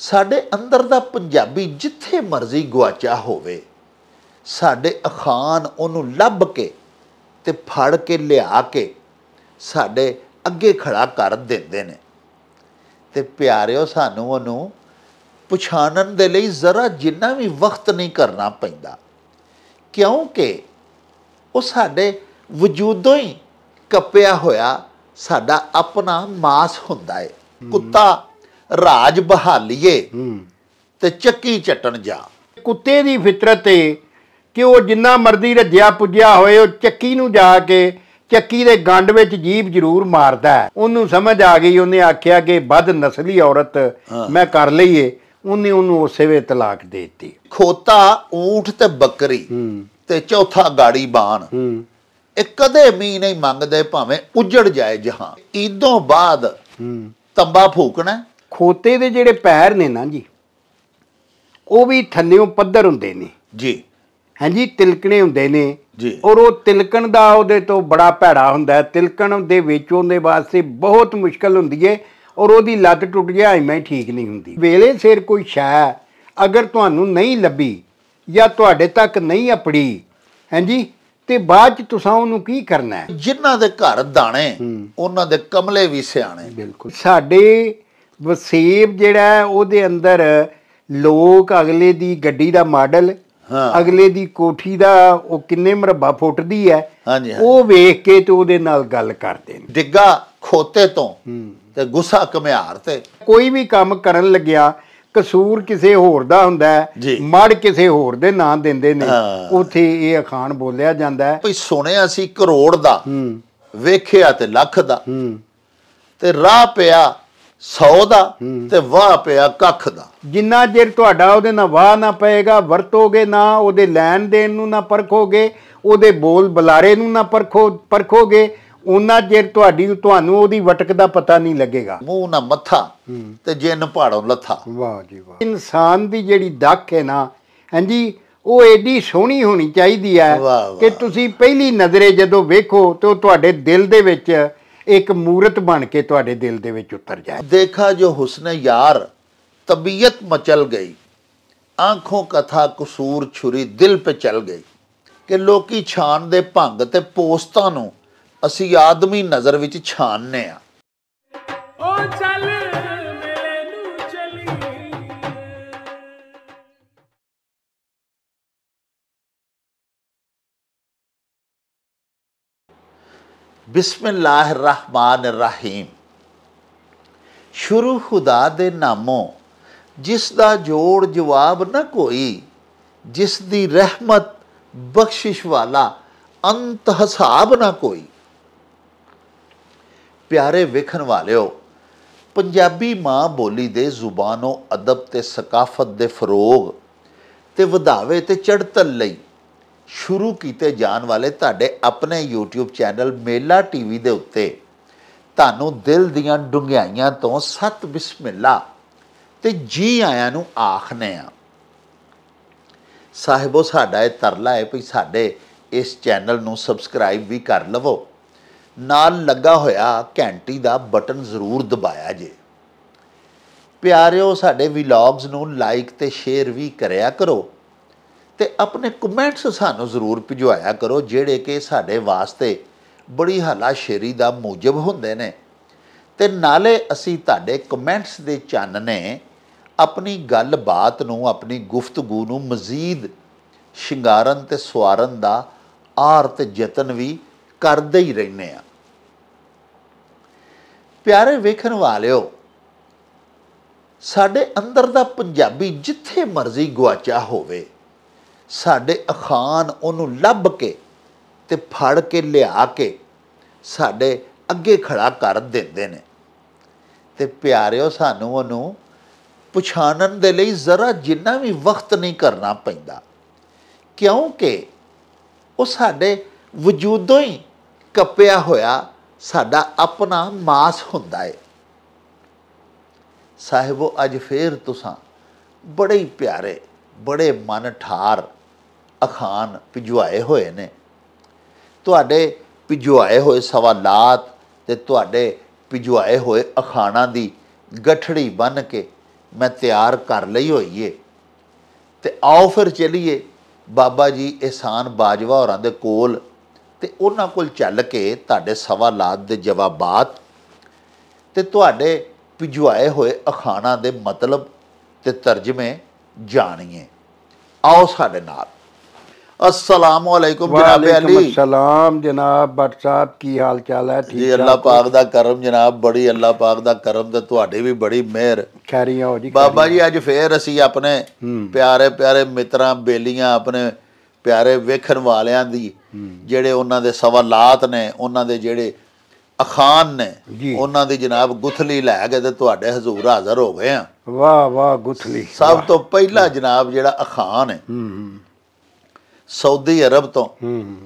ਸਾਡੇ ਅੰਦਰ ਦਾ ਪੰਜਾਬੀ ਜਿੱਥੇ ਮਰਜ਼ੀ ਗਵਾਚਾ ਹੋਵੇ ਸਾਡੇ ਅਖਾਨ ਉਹਨੂੰ ਲੱਭ ਕੇ ਤੇ ਫੜ ਕੇ ਲਿਆ ਕੇ ਸਾਡੇ ਅੱਗੇ ਖੜਾ ਕਰ ਦਿੰਦੇ ਨੇ ਤੇ ਪਿਆਰਿਓ ਸਾਨੂੰ ਉਹਨੂੰ ਪਛਾਣਨ ਦੇ ਲਈ ਜ਼ਰਾ ਜਿੰਨਾ ਵੀ ਵਕਤ ਨਹੀਂ ਕਰਨਾ ਪੈਂਦਾ ਕਿਉਂਕਿ ਉਹ ਸਾਡੇ ਵਜੂਦੋਂ ਹੀ ਕੱਪਿਆ ਹੋਇਆ ਸਾਡਾ ਆਪਣਾ ਮਾਸ ਹੁੰਦਾ ਏ ਕੁੱਤਾ ਰਾਜ ਬਹਾਲੀਏ ਤੇ ਚੱਕੀ ਚੱਟਣ ਜਾ ਕੁੱਤੇ ਦੀ ਫਿਤਰਤ ਏ ਕਿ ਉਹ ਜਿੰਨਾ ਮਰਦੀ ਰੱਜਿਆ ਪੁੱਜਿਆ ਹੋਏ ਉਹ ਚੱਕੀ ਨੂੰ ਜਾ ਕੇ ਚੱਕੀ ਦੇ ਗੰਡ ਵਿੱਚ ਜੀਬ ਜ਼ਰੂਰ ਮਾਰਦਾ ਉਹਨੂੰ ਸਮਝ ਆ ਗਈ ਉਹਨੇ ਆਖਿਆ ਕਿ ਵੱਧ ਨਸਲੀ ਔਰਤ ਮੈਂ ਕਰ ਲਈਏ ਉਹਨੇ ਉਹਨੂੰ ਉਸੇ ਵੇ ਤਲਾਕ ਦੇ ਦਿੱਤੀ ਖੋਤਾ ਊਠ ਤੇ ਬੱਕਰੀ ਤੇ ਚੌਥਾ ਗਾੜੀ ਬਾਣ ਇਹ ਕਦੇ ਵੀ ਨਹੀਂ ਮੰਗਦੇ ਭਾਵੇਂ ਉਜੜ ਜਾਏ ਜਹਾਂ ਇਦੋਂ ਬਾਅਦ ਤੰਬਾ ਫੂਕਣਾ ਖੋਤੇ ਦੇ ਜਿਹੜੇ ਪੈਰ ਨੇ ਨਾ ਜੀ ਉਹ ਵੀ ਥੱਲੇੋਂ ਪੱਧਰ ਹੁੰਦੇ ਨੇ ਜੀ ਹਾਂਜੀ ਤਿਲਕਣੇ ਹੁੰਦੇ ਨੇ ਜੀ ਔਰ ਉਹ ਤਿਲਕਣ ਦਾ ਉਹਦੇ ਤੋਂ ਬੜਾ ਭੈੜਾ ਹੁੰਦਾ ਤਿਲਕਣ ਦੇ ਵਿੱਚ ਉਹਦੇ ਵਾਸਤੇ ਬਹੁਤ ਮੁਸ਼ਕਲ ਹੁੰਦੀ ਏ ਔਰ ਉਹਦੀ ਲੱਤ ਟੁੱਟ ਗਿਆ ਐਵੇਂ ਠੀਕ ਨਹੀਂ ਹੁੰਦੀ ਵੇਲੇ ਸਿਰ ਕੋਈ ਸ਼ੈ ਅਗਰ ਤੁਹਾਨੂੰ ਨਹੀਂ ਲੱਭੀ ਜਾਂ ਤੁਹਾਡੇ ਤੱਕ ਨਹੀਂ ਅਪੜੀ ਹਾਂਜੀ ਤੇ ਬਾਅਦ ਚ ਤੁਸੀਂ ਉਹਨੂੰ ਕੀ ਕਰਨਾ ਹੈ ਜਿਨ੍ਹਾਂ ਦੇ ਘਰ ਦਾਣੇ ਉਹਨਾਂ ਦੇ ਕਮਲੇ ਵੀ ਸਿਆਣੇ ਬਿਲਕੁਲ ਸਾਡੇ ਵਸੇਬ ਜਿਹੜਾ ਉਹਦੇ ਅੰਦਰ ਲੋਕ ਅਗਲੇ ਦੀ ਗੱਡੀ ਦਾ ਮਾਡਲ ਹਾਂ ਅਗਲੇ ਦੀ ਕੋਠੀ ਦਾ ਉਹ ਕਿੰਨੇ ਮਰਬਾ ਫੁੱਟ ਦੀ ਹੈ ਉਹ ਵੇਖ ਕੇ ਤੇ ਉਹਦੇ ਨਾਲ ਗੱਲ ਕਰਦੇ ਨੇ ਡਿੱਗਾ ਖੋਤੇ ਤੋਂ ਤੇ ਗੁੱਸਾ ਕਮਿਆਰ ਤੇ ਕੋਈ ਵੀ ਕੰਮ ਕਰਨ ਲੱਗਿਆ ਕਸੂਰ ਕਿਸੇ ਹੋਰ ਦਾ ਹੁੰਦਾ ਹੈ ਮੜ ਕਿਸੇ ਹੋਰ ਦੇ ਨਾਂ ਦਿੰਦੇ ਨੇ ਉਥੇ ਇਹ ਅਖਾਣ ਬੋਲਿਆ ਜਾਂਦਾ ਹੈ ਕੋਈ ਸੁਣਿਆ ਸੀ ਕਰੋੜ ਦਾ ਵੇਖਿਆ ਤੇ ਲੱਖ ਦਾ ਤੇ ਰਾਹ ਪਿਆ 100 ਦਾ ਤੇ ਵਾਹ ਪਿਆ ਕੱਖ ਦਾ ਜਿੰਨਾ ਜੇ ਤੁਹਾਡਾ ਉਹਦੇ ਨਾਲ ਵਾਹ ਨਾ ਪਏਗਾ ਵਰਤੋਗੇ ਨਾ ਉਹਦੇ ਲੈਣ ਦੇਣ ਨੂੰ ਨਾ ਪਰਖੋਗੇ ਉਹਦੇ ਬੋਲ ਬੁਲਾਰੇ ਨੂੰ ਨਾ ਪਰਖੋ ਪਰਖੋਗੇ ਉਹਨਾਂ ਜੇ ਤੁਹਾਡੀ ਤੁਹਾਨੂੰ ਉਹਦੀ ਵਟਕ ਦਾ ਪਤਾ ਨਹੀਂ ਲੱਗੇਗਾ ਮੂੰਹ ਨਾ ਮੱਥਾ ਤੇ ਜਿੰਨ ਪਹਾੜੋਂ ਲੱਥਾ ਵਾਹ ਜੀ ਵਾਹ ਇਨਸਾਨ ਦੀ ਜਿਹੜੀ ਡੱਕ ਹੈ ਨਾ ਹਾਂਜੀ ਉਹ ਏਡੀ ਸੋਹਣੀ ਹੋਣੀ ਚਾਹੀਦੀ ਹੈ ਕਿ ਤੁਸੀਂ ਪਹਿਲੀ ਨਜ਼ਰੇ ਜਦੋਂ ਵੇਖੋ ਤੇ ਉਹ ਤੁਹਾਡੇ ਦਿਲ ਦੇ ਵਿੱਚ ਇੱਕ ਮੂਰਤ ਬਣ ਕੇ ਤੁਹਾਡੇ ਦਿਲ ਦੇ ਵਿੱਚ ਉਤਰ ਜਾਏ ਦੇਖਾ ਜੋ ਹੁਸਨ ਯਾਰ ਤਬੀਅਤ ਮਚਲ ਗਈ ਆਂਖੋਂ ਕਥਾ ਕਸੂਰ ਛੁਰੀ ਦਿਲ 'ਤੇ ਚਲ ਗਈ ਕਿ ਲੋਕੀ ਛਾਨ ਦੇ ਭੰਗ ਤੇ ਪੋਸਤਾਂ ਨੂੰ ਅਸੀਂ ਆਦਮੀ ਨਜ਼ਰ ਵਿੱਚ ਛਾਨਨੇ ਆ ਓ ਚੱਲ ਬਿਸਮਿਲ੍ਲਾਹਿਰਰਹਿਮਾਨਿਰਰਹੀਮ ਸ਼ੁਰੂ ਖੁਦਾ ਦੇ ਨਾਮੋਂ ਜਿਸ ਦਾ ਜੋੜ ਜਵਾਬ ਨਾ ਕੋਈ ਜਿਸ ਦੀ ਰਹਿਮਤ ਬਖਸ਼ਿਸ਼ ਵਾਲਾ ਅੰਤ ਹਿਸਾਬ ਨਾ ਕੋਈ ਪਿਆਰੇ ਵੇਖਣ ਵਾਲਿਓ ਪੰਜਾਬੀ ਮਾਂ ਬੋਲੀ ਦੇ ਜ਼ੁਬਾਨੋਂ ਅਦਬ ਤੇ ਸਕਾਫਤ ਦੇ ਫਰੋਗ ਤੇ ਵਧਾਵੇ ਤੇ ਚੜਤਲ ਲਈ ਸ਼ੁਰੂ ਕੀਤੇ ਜਾਣ ਵਾਲੇ ਤੁਹਾਡੇ ਆਪਣੇ YouTube ਚੈਨਲ ਮੇਲਾ ਟੀਵੀ ਦੇ ਉੱਤੇ ਤੁਹਾਨੂੰ ਦਿਲ ਦੀਆਂ ਡੁੰਗਿਆਈਆਂ ਤੋਂ ਸਤ ਬਿਸਮਿਲ੍ਲਾ ਤੇ ਜੀ ਆਇਆਂ ਨੂੰ ਆਖਨੇ ਆ ਸਾਹਿਬੋ ਸਾਡਾ ਇਹ ਤਰਲਾ ਹੈ ਵੀ ਸਾਡੇ ਇਸ ਚੈਨਲ ਨੂੰ ਸਬਸਕ੍ਰਾਈਬ ਵੀ ਕਰ ਲਵੋ ਨਾਲ ਲੱਗਾ ਹੋਇਆ ਘੰਟੀ ਦਾ ਬਟਨ ਜ਼ਰੂਰ ਦਬਾਇਆ ਜੇ ਪਿਆਰਿਓ ਸਾਡੇ ਵਲੌਗਸ ਨੂੰ ਲਾਈਕ ਤੇ ਸ਼ੇਅਰ ਵੀ ਕਰਿਆ ਕਰੋ ਤੇ ਆਪਣੇ ਕਮੈਂਟਸ ਸਾਨੂੰ ਜ਼ਰੂਰ ਭਿਜਵਾਇਆ ਕਰੋ ਜਿਹੜੇ ਕਿ ਸਾਡੇ ਵਾਸਤੇ ਬੜੀ ਹਲਾ ਸ਼ੇਰੀ ਦਾ ਮੂਜਬ ਹੁੰਦੇ ਨੇ ਤੇ ਨਾਲੇ ਅਸੀਂ ਤੁਹਾਡੇ ਕਮੈਂਟਸ ਦੇ ਨੇ ਆਪਣੀ ਗੱਲਬਾਤ ਨੂੰ ਆਪਣੀ ਗੁਫ਼ਤਗੂ ਨੂੰ ਮਜ਼ੀਦ ਸ਼ਿੰਗਾਰਨ ਤੇ ਸਵਾਰਨ ਦਾ ਆਰਤ ਯਤਨ ਵੀ ਕਰਦੇ ਹੀ ਰਹਿੰਨੇ ਆ ਪਿਆਰੇ ਵੇਖਣ ਵਾਲਿਓ ਸਾਡੇ ਅੰਦਰ ਦਾ ਪੰਜਾਬੀ ਜਿੱਥੇ ਮਰਜ਼ੀ ਗਵਾਚਾ ਹੋਵੇ ਸਾਡੇ ਅਖਾਨ ਉਹਨੂੰ ਲੱਭ ਕੇ ਤੇ ਫੜ ਕੇ ਲਿਆ ਕੇ ਸਾਡੇ ਅੱਗੇ ਖੜਾ ਕਰ ਦਿੰਦੇ ਨੇ ਤੇ ਪਿਆਰਿਓ ਸਾਨੂੰ ਉਹਨੂੰ ਪਛਾਣਨ ਦੇ ਲਈ ਜ਼ਰਾ ਜਿੰਨਾ ਵੀ ਵਕਤ ਨਹੀਂ ਕਰਨਾ ਪੈਂਦਾ ਕਿਉਂਕਿ ਉਹ ਸਾਡੇ ਵਜੂਦੋਂ ਹੀ ਕੱਪਿਆ ਹੋਇਆ ਸਾਡਾ ਆਪਣਾ ਮਾਸ ਹੁੰਦਾ ਏ ਸਾਹਿਬੋ ਅੱਜ ਫੇਰ ਤੁਸੀਂ ਬੜੇ ਹੀ ਪਿਆਰੇ ਬੜੇ ਮਨ ਠਾਰ ਅਖਾਨ ਭਿਜਵਾਏ ਹੋਏ ਨੇ ਤੁਹਾਡੇ ਭਿਜਵਾਏ ਹੋਏ ਸਵਾਲਾਤ ਤੇ ਤੁਹਾਡੇ ਭਿਜਵਾਏ ਹੋਏ ਅਖਾਣਾ ਦੀ ਗਠੜੀ ਬਨ ਕੇ ਮੈਂ ਤਿਆਰ ਕਰ ਲਈ ਹੋਈ ਏ ਤੇ ਆਓ ਫਿਰ ਚਲੀਏ ਬਾਬਾ ਜੀ ਇਹਸਾਨ ਬਾਜਵਾ ਹੋਰਾਂ ਦੇ ਕੋਲ ਤੇ ਉਹਨਾਂ ਕੋਲ ਚੱਲ ਕੇ ਤੁਹਾਡੇ ਸਵਾਲਾਤ ਦੇ ਜਵਾਬਾਤ ਤੇ ਤੁਹਾਡੇ ਭਿਜਵਾਏ ਹੋਏ ਅਖਾਣਾ ਦੇ ਮਤਲਬ ਤੇ ਤਰਜਮੇ ਜਾਣੀਏ ਆਓ ਸਾਡੇ ਨਾਲ ਅਸਲਾਮ ਵਾਲੇਕੁਮ ਜਨਾਬ ਅਲੀ ਸਲਾਮ ਜਨਾਬ ਬਟ ਸਾਹਿਬ ਕੀ ਹਾਲ ਚਾਲ ਹੈ ਠੀਕ ਜੀ ਅੱਲਾ ਪਾਕ ਦਾ ਕਰਮ ਜਨਾਬ ਬੜੀ ਅੱਲਾ ਪਾਕ ਦਾ ਕਰਮ ਤੇ ਤੁਹਾਡੇ ਵੀ ਬੜੀ ਮਿਹਰ ਖੈਰੀਆਂ ਹੋ ਜੀ ਬਾਬਾ ਜੀ ਅੱਜ ਫੇਰ ਅਸੀਂ ਆਪਣੇ ਪਿਆਰੇ ਪਿਆਰੇ ਮਿੱਤਰਾਂ ਬੇਲੀਆਂ ਆਪਣੇ ਪਿਆਰੇ ਵੇਖਣ ਵਾਲਿਆਂ ਦੀ ਜਿਹੜੇ ਉਹਨਾਂ ਦੇ ਸਵਾਲਾਤ ਨੇ ਉਹਨਾਂ ਦੇ ਜਿਹੜੇ ਅਖਾਨ ਨੇ ਉਹਨਾਂ ਦੀ ਜਨਾਬ ਗੁਥਲੀ ਲੈ ਕੇ ਤੇ ਤੁਹਾਡੇ ਹਜ਼ੂਰ ਹਾਜ਼ਰ ਹੋ ਗਏ ਆ ਵਾਹ ਵਾਹ ਗੁਥਲੀ ਸਭ ਤੋਂ ਪਹਿਲਾ ਜਨਾਬ ਜਿਹੜਾ ਅਖਾਨ ਹੈ ਸਾਊਦੀ ਅਰਬ ਤੋਂ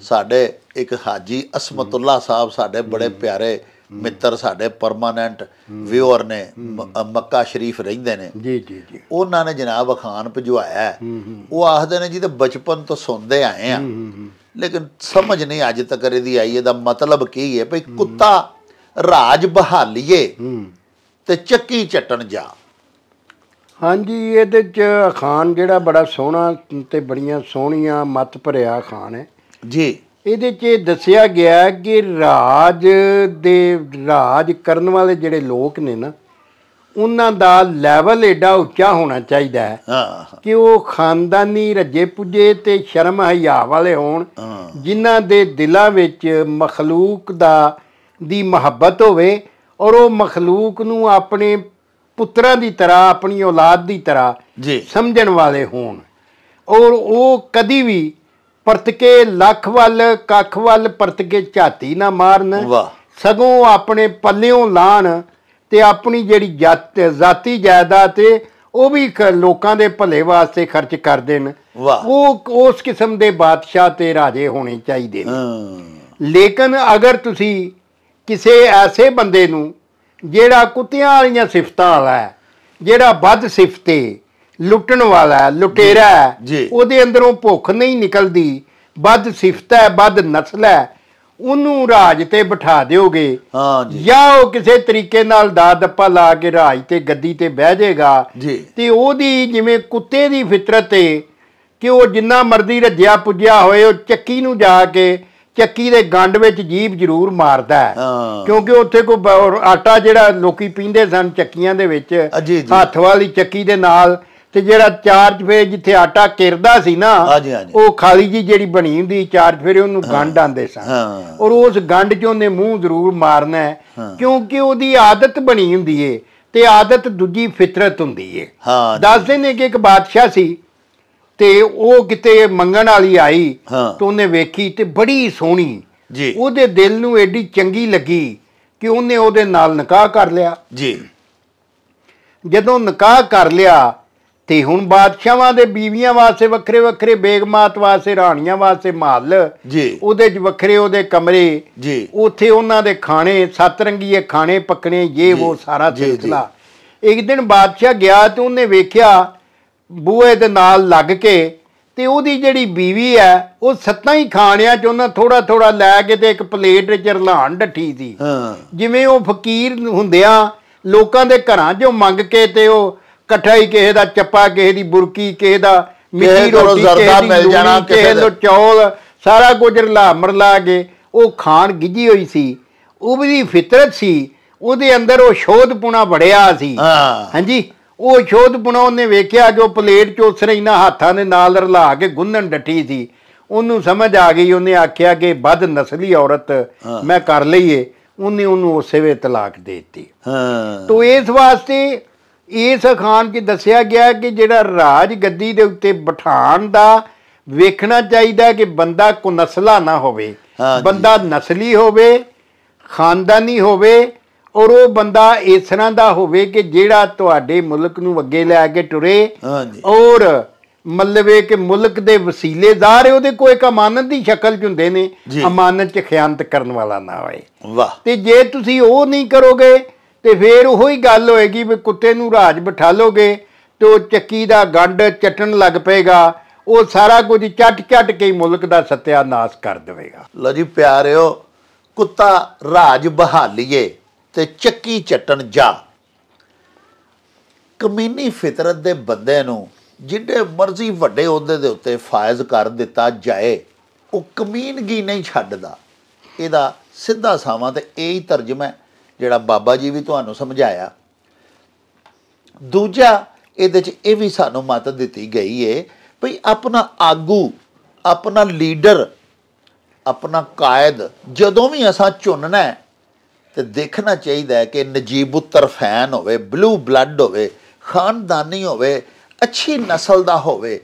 ਸਾਡੇ ਇੱਕ ਹਾਜੀ ਅਸਮਤੁੱਲਾ ਸਾਹਿਬ ਸਾਡੇ ਬੜੇ ਪਿਆਰੇ ਮਿੱਤਰ ਸਾਡੇ ਪਰਮਾਨੈਂਟ ਵਿਊਅਰ ਨੇ ਮੱਕਾ ਸ਼ਰੀਫ ਰਹਿੰਦੇ ਨੇ ਜੀ ਜੀ ਜੀ ਉਹਨਾਂ ਨੇ ਜਨਾਬ ਖਾਨ ਭਜਵਾਇਆ ਉਹ ਆਖਦੇ ਨੇ ਜੀ ਤੇ ਬਚਪਨ ਤੋਂ ਸੁਣਦੇ ਆਏ ਆ ਲੇਕਿਨ ਸਮਝ ਨਹੀਂ ਅੱਜ ਤੱਕ ਇਹਦੀ ਆਈ ਇਹਦਾ ਮਤਲਬ ਕੀ ਹੈ ਭਈ ਕੁੱਤਾ ਰਾਜ ਬਹਾਲੀਏ ਤੇ ਚੱਕੀ ਚੱਟਣ ਜਾ ਹਾਂਜੀ ਇਹਦੇ 'ਚ ਖਾਨ ਜਿਹੜਾ ਬੜਾ ਸੋਹਣਾ ਤੇ ਬੜੀਆਂ ਸੋਹਣੀਆਂ ਮਤ ਭਰਿਆ ਖਾਨ ਹੈ ਜੀ ਇਹਦੇ 'ਚ ਦੱਸਿਆ ਗਿਆ ਕਿ ਰਾਜ ਦੇ ਰਾਜ ਕਰਨ ਵਾਲੇ ਜਿਹੜੇ ਲੋਕ ਨੇ ਨਾ ਉਹਨਾਂ ਦਾ ਲੈਵਲ ਏਡਾ ਉੱਚਾ ਹੋਣਾ ਚਾਹੀਦਾ ਹੈ ਕਿ ਉਹ ਖਾਨਦਾਨੀ ਰੱਜੇ ਪੁੱਜੇ ਤੇ ਸ਼ਰਮ ਹਿਆ ਵਾਲੇ ਹੋਣ ਜਿਨ੍ਹਾਂ ਦੇ ਦਿਲਾਂ ਵਿੱਚ ਮਖਲੂਕ ਦਾ ਦੀ ਮੁਹੱਬਤ ਹੋਵੇ ਔਰ ਉਹ ਮਖਲੂਕ ਨੂੰ ਆਪਣੇ ਪੁੱਤਰਾਂ ਦੀ ਤਰ੍ਹਾਂ ਆਪਣੀ ਔਲਾਦ ਦੀ ਤਰ੍ਹਾਂ ਜੀ ਸਮਝਣ ਵਾਲੇ ਹੋਣ ਔਰ ਉਹ ਕਦੀ ਵੀ ਪਰਤਕੇ ਲੱਖ ਵੱਲ ਕੱਖ ਵੱਲ ਪਰਤਕੇ ਝਾਤੀ ਨਾ ਮਾਰਨ ਸਗੋਂ ਆਪਣੇ ਪੱਲਿਓਂ ਲਾਣ ਤੇ ਆਪਣੀ ਜਿਹੜੀ ਜਾਤੀ ਜਾਇਦਾਦ ਤੇ ਉਹ ਵੀ ਲੋਕਾਂ ਦੇ ਭਲੇ ਵਾਸਤੇ ਖਰਚ ਦੇਣ ਵਾਹ ਉਹ ਉਸ ਕਿਸਮ ਦੇ ਬਾਦਸ਼ਾਹ ਤੇ ਰਾਜੇ ਹੋਣੇ ਚਾਹੀਦੇ ਨੇ ਲੇਕਿਨ ਅਗਰ ਤੁਸੀਂ ਕਿਸੇ ਐਸੇ ਬੰਦੇ ਨੂੰ ਜਿਹੜਾ ਕੁੱਤਿਆਂ ਵਾਲੀਆਂ ਸਿਫਤਾਂ ਵਾਲਾ ਹੈ ਜਿਹੜਾ ਵੱਧ ਸਿਫਤੇ ਲੁੱਟਣ ਵਾਲਾ ਲੁਟੇਰਾ ਹੈ ਉਹਦੇ ਅੰਦਰੋਂ ਭੁੱਖ ਨਹੀਂ ਨਿਕਲਦੀ ਵੱਧ ਸਿਫਤਾ ਹੈ ਵੱਧ ਨਸਲ ਹੈ ਉਹਨੂੰ ਰਾਜ ਤੇ ਬਿਠਾ ਦਿਓਗੇ ਹਾਂ ਜੀ ਜਾਂ ਉਹ ਕਿਸੇ ਤਰੀਕੇ ਨਾਲ ਦਾਦ ਦੱਪਾ ਲਾ ਕੇ ਰਾਜ ਤੇ ਗੱਦੀ ਤੇ ਬਹਿ ਜਾਏਗਾ ਜੀ ਤੇ ਉਹਦੀ ਜਿਵੇਂ ਕੁੱਤੇ ਦੀ ਫਿਤਰਤ ਹੈ ਕਿ ਉਹ ਜਿੰਨਾ ਮਰਦੀ ਰੱਜਿਆ ਪੁੱਜਿਆ ਹੋਏ ਉਹ ਚੱਕੀ ਨੂੰ ਜਾ ਕੇ ਚੱਕੀ ਦੇ ਗੰਡ ਵਿੱਚ ਜੀਬ ਜ਼ਰੂਰ ਮਾਰਦਾ ਹੈ ਕਿਉਂਕਿ ਉੱਥੇ ਕੋ ਆਟਾ ਜਿਹੜਾ ਲੋਕੀ ਪੀਂਦੇ ਸਨ ਚੱਕੀਆਂ ਦੇ ਵਿੱਚ ਹੱਥ ਵਾਲੀ ਚੱਕੀ ਦੇ ਨਾਲ ਤੇ ਜਿਹੜਾ ਚਾਰਜ ਫੇਰ ਜਿੱਥੇ ਆਟਾ ਕਿਰਦਾ ਸੀ ਨਾ ਉਹ ਖਾਲੀ ਜੀ ਜਿਹੜੀ ਬਣੀ ਹੁੰਦੀ ਚਾਰਜ ਫੇਰ ਉਹਨੂੰ ਗੰਡ ਆਂਦੇ ਸਨ ਔਰ ਉਸ ਗੰਡ ਚੋਂ ਨੇ ਮੂੰਹ ਜ਼ਰੂਰ ਮਾਰਨਾ ਕਿਉਂਕਿ ਉਹਦੀ ਆਦਤ ਬਣੀ ਹੁੰਦੀ ਏ ਤੇ ਆਦਤ ਦੂਜੀ ਫਿਤਰਤ ਹੁੰਦੀ ਏ ਦੱਸਦੇ ਨੇ ਕਿ ਇੱਕ ਬਾਦਸ਼ਾਹ ਸੀ ਤੇ ਉਹ ਕਿਤੇ ਮੰਗਣ ਵਾਲੀ ਆਈ ਤੇ ਉਹਨੇ ਵੇਖੀ ਤੇ ਬੜੀ ਸੋਹਣੀ ਜੀ ਉਹਦੇ ਦਿਲ ਨੂੰ ਐਡੀ ਚੰਗੀ ਲੱਗੀ ਕਿ ਉਹਨੇ ਉਹਦੇ ਨਾਲ ਨਿਕਾਹ ਕਰ ਲਿਆ ਜੀ ਜਦੋਂ ਨਿਕਾਹ ਕਰ ਲਿਆ ਤੇ ਹੁਣ ਬਾਦਸ਼ਾਹਾਂ ਦੇ ਬੀਵੀਆਂ ਵਾਸਤੇ ਵੱਖਰੇ ਵੱਖਰੇ ਬੇਗਮਾਤ ਵਾਸਤੇ ਰਾਣੀਆਂ ਵਾਸਤੇ ਮਹਿਲ ਜੀ ਉਹਦੇ ਚ ਵੱਖਰੇ ਉਹਦੇ ਕਮਰੇ ਜੀ ਉੱਥੇ ਉਹਨਾਂ ਦੇ ਖਾਣੇ ਸੱਤ ਰੰਗੀਏ ਖਾਣੇ ਪੱਕਣੇ ਇਹ ਉਹ ਸਾਰਾ ਸਿਲਸਿਲਾ ਇੱਕ ਦਿਨ ਬਾਦਸ਼ਾਹ ਗਿਆ ਤੇ ਉਹਨੇ ਵੇਖਿਆ ਬੂਏ ਦੇ ਨਾਲ ਲੱਗ ਕੇ ਤੇ ਉਹਦੀ ਜਿਹੜੀ ਬੀਵੀ ਐ ਉਹ ਸੱਤਾਂ ਹੀ ਖਾਣਿਆਂ ਚ ਉਹਨਾਂ ਥੋੜਾ ਥੋੜਾ ਲੈ ਕੇ ਤੇ ਇੱਕ ਪਲੇਟ ਵਿੱਚ ਰਲਾਣ ਡੱਠੀ ਸੀ ਜਿਵੇਂ ਉਹ ਫਕੀਰ ਹੁੰਦਿਆਂ ਲੋਕਾਂ ਦੇ ਘਰਾਂ 'ਚੋਂ ਮੰਗ ਕੇ ਤੇ ਉਹ ਇਕੱਠਾ ਹੀ ਕਿਸੇ ਦਾ ਚੱਪਾ ਕਿਸੇ ਦੀ ਬੁਰਕੀ ਕਿਸੇ ਦਾ ਮਿੱਟੀ ਰੋਟੀ ਕਿਸੇ ਦੀ ਮਿਲ ਜਾਣਾ ਕਿਸੇ ਦਾ ਚੌਲ ਸਾਰਾ ਕੁਝ ਰਲਾ ਮਰਲਾ ਕੇ ਉਹ ਖਾਣ ਗਿੱਜੀ ਹੋਈ ਸੀ ਉਹ ਵੀ ਫਿਤਰਤ ਸੀ ਉਹਦੇ ਅੰਦਰ ਉਹ ਸ਼ੋਧਪੁਣਾ ਵੜਿਆ ਸੀ ਹਾਂਜੀ ਉਹ ਸ਼ੋਧਪੁਣਾ ਉਹਨੇ ਵੇਖਿਆ ਜੋ ਪਲੇਟ ਚੋਂ ਸਰੈਨਾ ਹੱਥਾਂ ਦੇ ਨਾਲ ਰਲਾ ਕੇ ਗੁੰਨਣ ਡੱਟੀ ਸੀ ਉਹਨੂੰ ਸਮਝ ਆ ਗਈ ਉਹਨੇ ਆਖਿਆ ਕਿ ਬਦ ਨਸਲੀ ਔਰਤ ਮੈਂ ਕਰ ਲਈਏ ਉਹਨੇ ਉਹਨੂੰ ਉਸੇ ਵੇ ਤਲਾਕ ਦੇ ਦਿੱਤੀ ਹਾਂ ਤੋਂ ਇਸ ਵਾਸਤੇ ਇਸ ਖਾਨ ਕੀ ਦੱਸਿਆ ਗਿਆ ਕਿ ਜਿਹੜਾ ਰਾਜ ਗੱਦੀ ਦੇ ਉੱਤੇ ਬਿਠਾਣ ਦਾ ਵੇਖਣਾ ਚਾਹੀਦਾ ਕਿ ਬੰਦਾ ਕੋ ਨਸਲਾ ਨਾ ਹੋਵੇ ਬੰਦਾ ਨਸਲੀ ਹੋਵੇ ਖਾਨਦਾਨੀ ਹੋਵੇ ਔਰ ਉਹ ਬੰਦਾ ਇਸ ਤਰ੍ਹਾਂ ਦਾ ਹੋਵੇ ਕਿ ਜਿਹੜਾ ਤੁਹਾਡੇ ਮੁਲਕ ਨੂੰ ਅੱਗੇ ਲੈ ਕੇ ਟੁਰੇ ਹਾਂਜੀ ਔਰ ਮੱਲਵੇ ਕਿ ਮੁਲਕ ਦੇ ਵਸੀਲੇਦਾਰ ਉਹਦੇ ਕੋਈ ਕਮਾਨਤ ਦੀ ਸ਼ਕਲ ਚ ਹੁੰਦੇ ਨੇ ਅਮਾਨਤ ਚ ਖਿਆਨਤ ਕਰਨ ਵਾਲਾ ਨਾ ਹੋਏ ਵਾਹ ਤੇ ਜੇ ਤੁਸੀਂ ਉਹ ਨਹੀਂ ਕਰੋਗੇ ਤੇ ਫੇਰ ਉਹੀ ਗੱਲ ਹੋਏਗੀ ਵੀ ਕੁੱਤੇ ਨੂੰ ਰਾਜ ਬਿਠਾ ਲੋਗੇ ਤੇ ਉਹ ਚੱਕੀ ਦਾ ਗੰਢ ਚਟਣ ਲੱਗ ਪਏਗਾ ਉਹ ਸਾਰਾ ਕੁਝ ਚਟ-ਚਟ ਕੇ ਮੁਲਕ ਦਾ ਸਤਿਆਨਾਸ਼ ਕਰ ਦੇਵੇਗਾ ਲੋ ਜੀ ਪਿਆਰਿਓ ਕੁੱਤਾ ਰਾਜ ਬਹਾਲੀਏ ਤੇ ਚੱਕੀ ਚਟਣ ਜਾ ਕਮੀਨੀ ਫਿਤਰਤ ਦੇ ਬੰਦੇ ਨੂੰ ਜਿੱਡੇ ਮਰਜ਼ੀ ਵੱਡੇ ਅਹੁਦੇ ਦੇ ਉੱਤੇ ਫਾਇਜ਼ ਕਰ ਦਿੱਤਾ ਜਾਏ ਉਹ ਕਮੀਨਗੀ ਨਹੀਂ ਛੱਡਦਾ ਇਹਦਾ ਸਿੱਧਾ ਸਾਵਾ ਤੇ ਇਹ ਹੀ ਤਰਜਮਾ ਜਿਹੜਾ ਬਾਬਾ ਜੀ ਵੀ ਤੁਹਾਨੂੰ ਸਮਝਾਇਆ ਦੂਜਾ ਇਹਦੇ 'ਚ ਇਹ ਵੀ ਸਾਨੂੰ ਮਤ ਦਿੱਤੀ ਗਈ ਏ ਭਈ ਆਪਣਾ ਆਗੂ ਆਪਣਾ ਲੀਡਰ ਆਪਣਾ ਕਾਇਦ ਜਦੋਂ ਵੀ ਅਸਾਂ ਚੁਣਨਾ ਹੈ ਤੇ ਦੇਖਣਾ ਚਾਹੀਦਾ ਹੈ ਕਿ ਨਜੀਬ ਫੈਨ ਹੋਵੇ ਬਲੂ ਬਲੱਡ ਹੋਵੇ ਖਾਨਦਾਨੀ ਹੋਵੇ ਅੱਛੀ نسل ਦਾ ਹੋਵੇ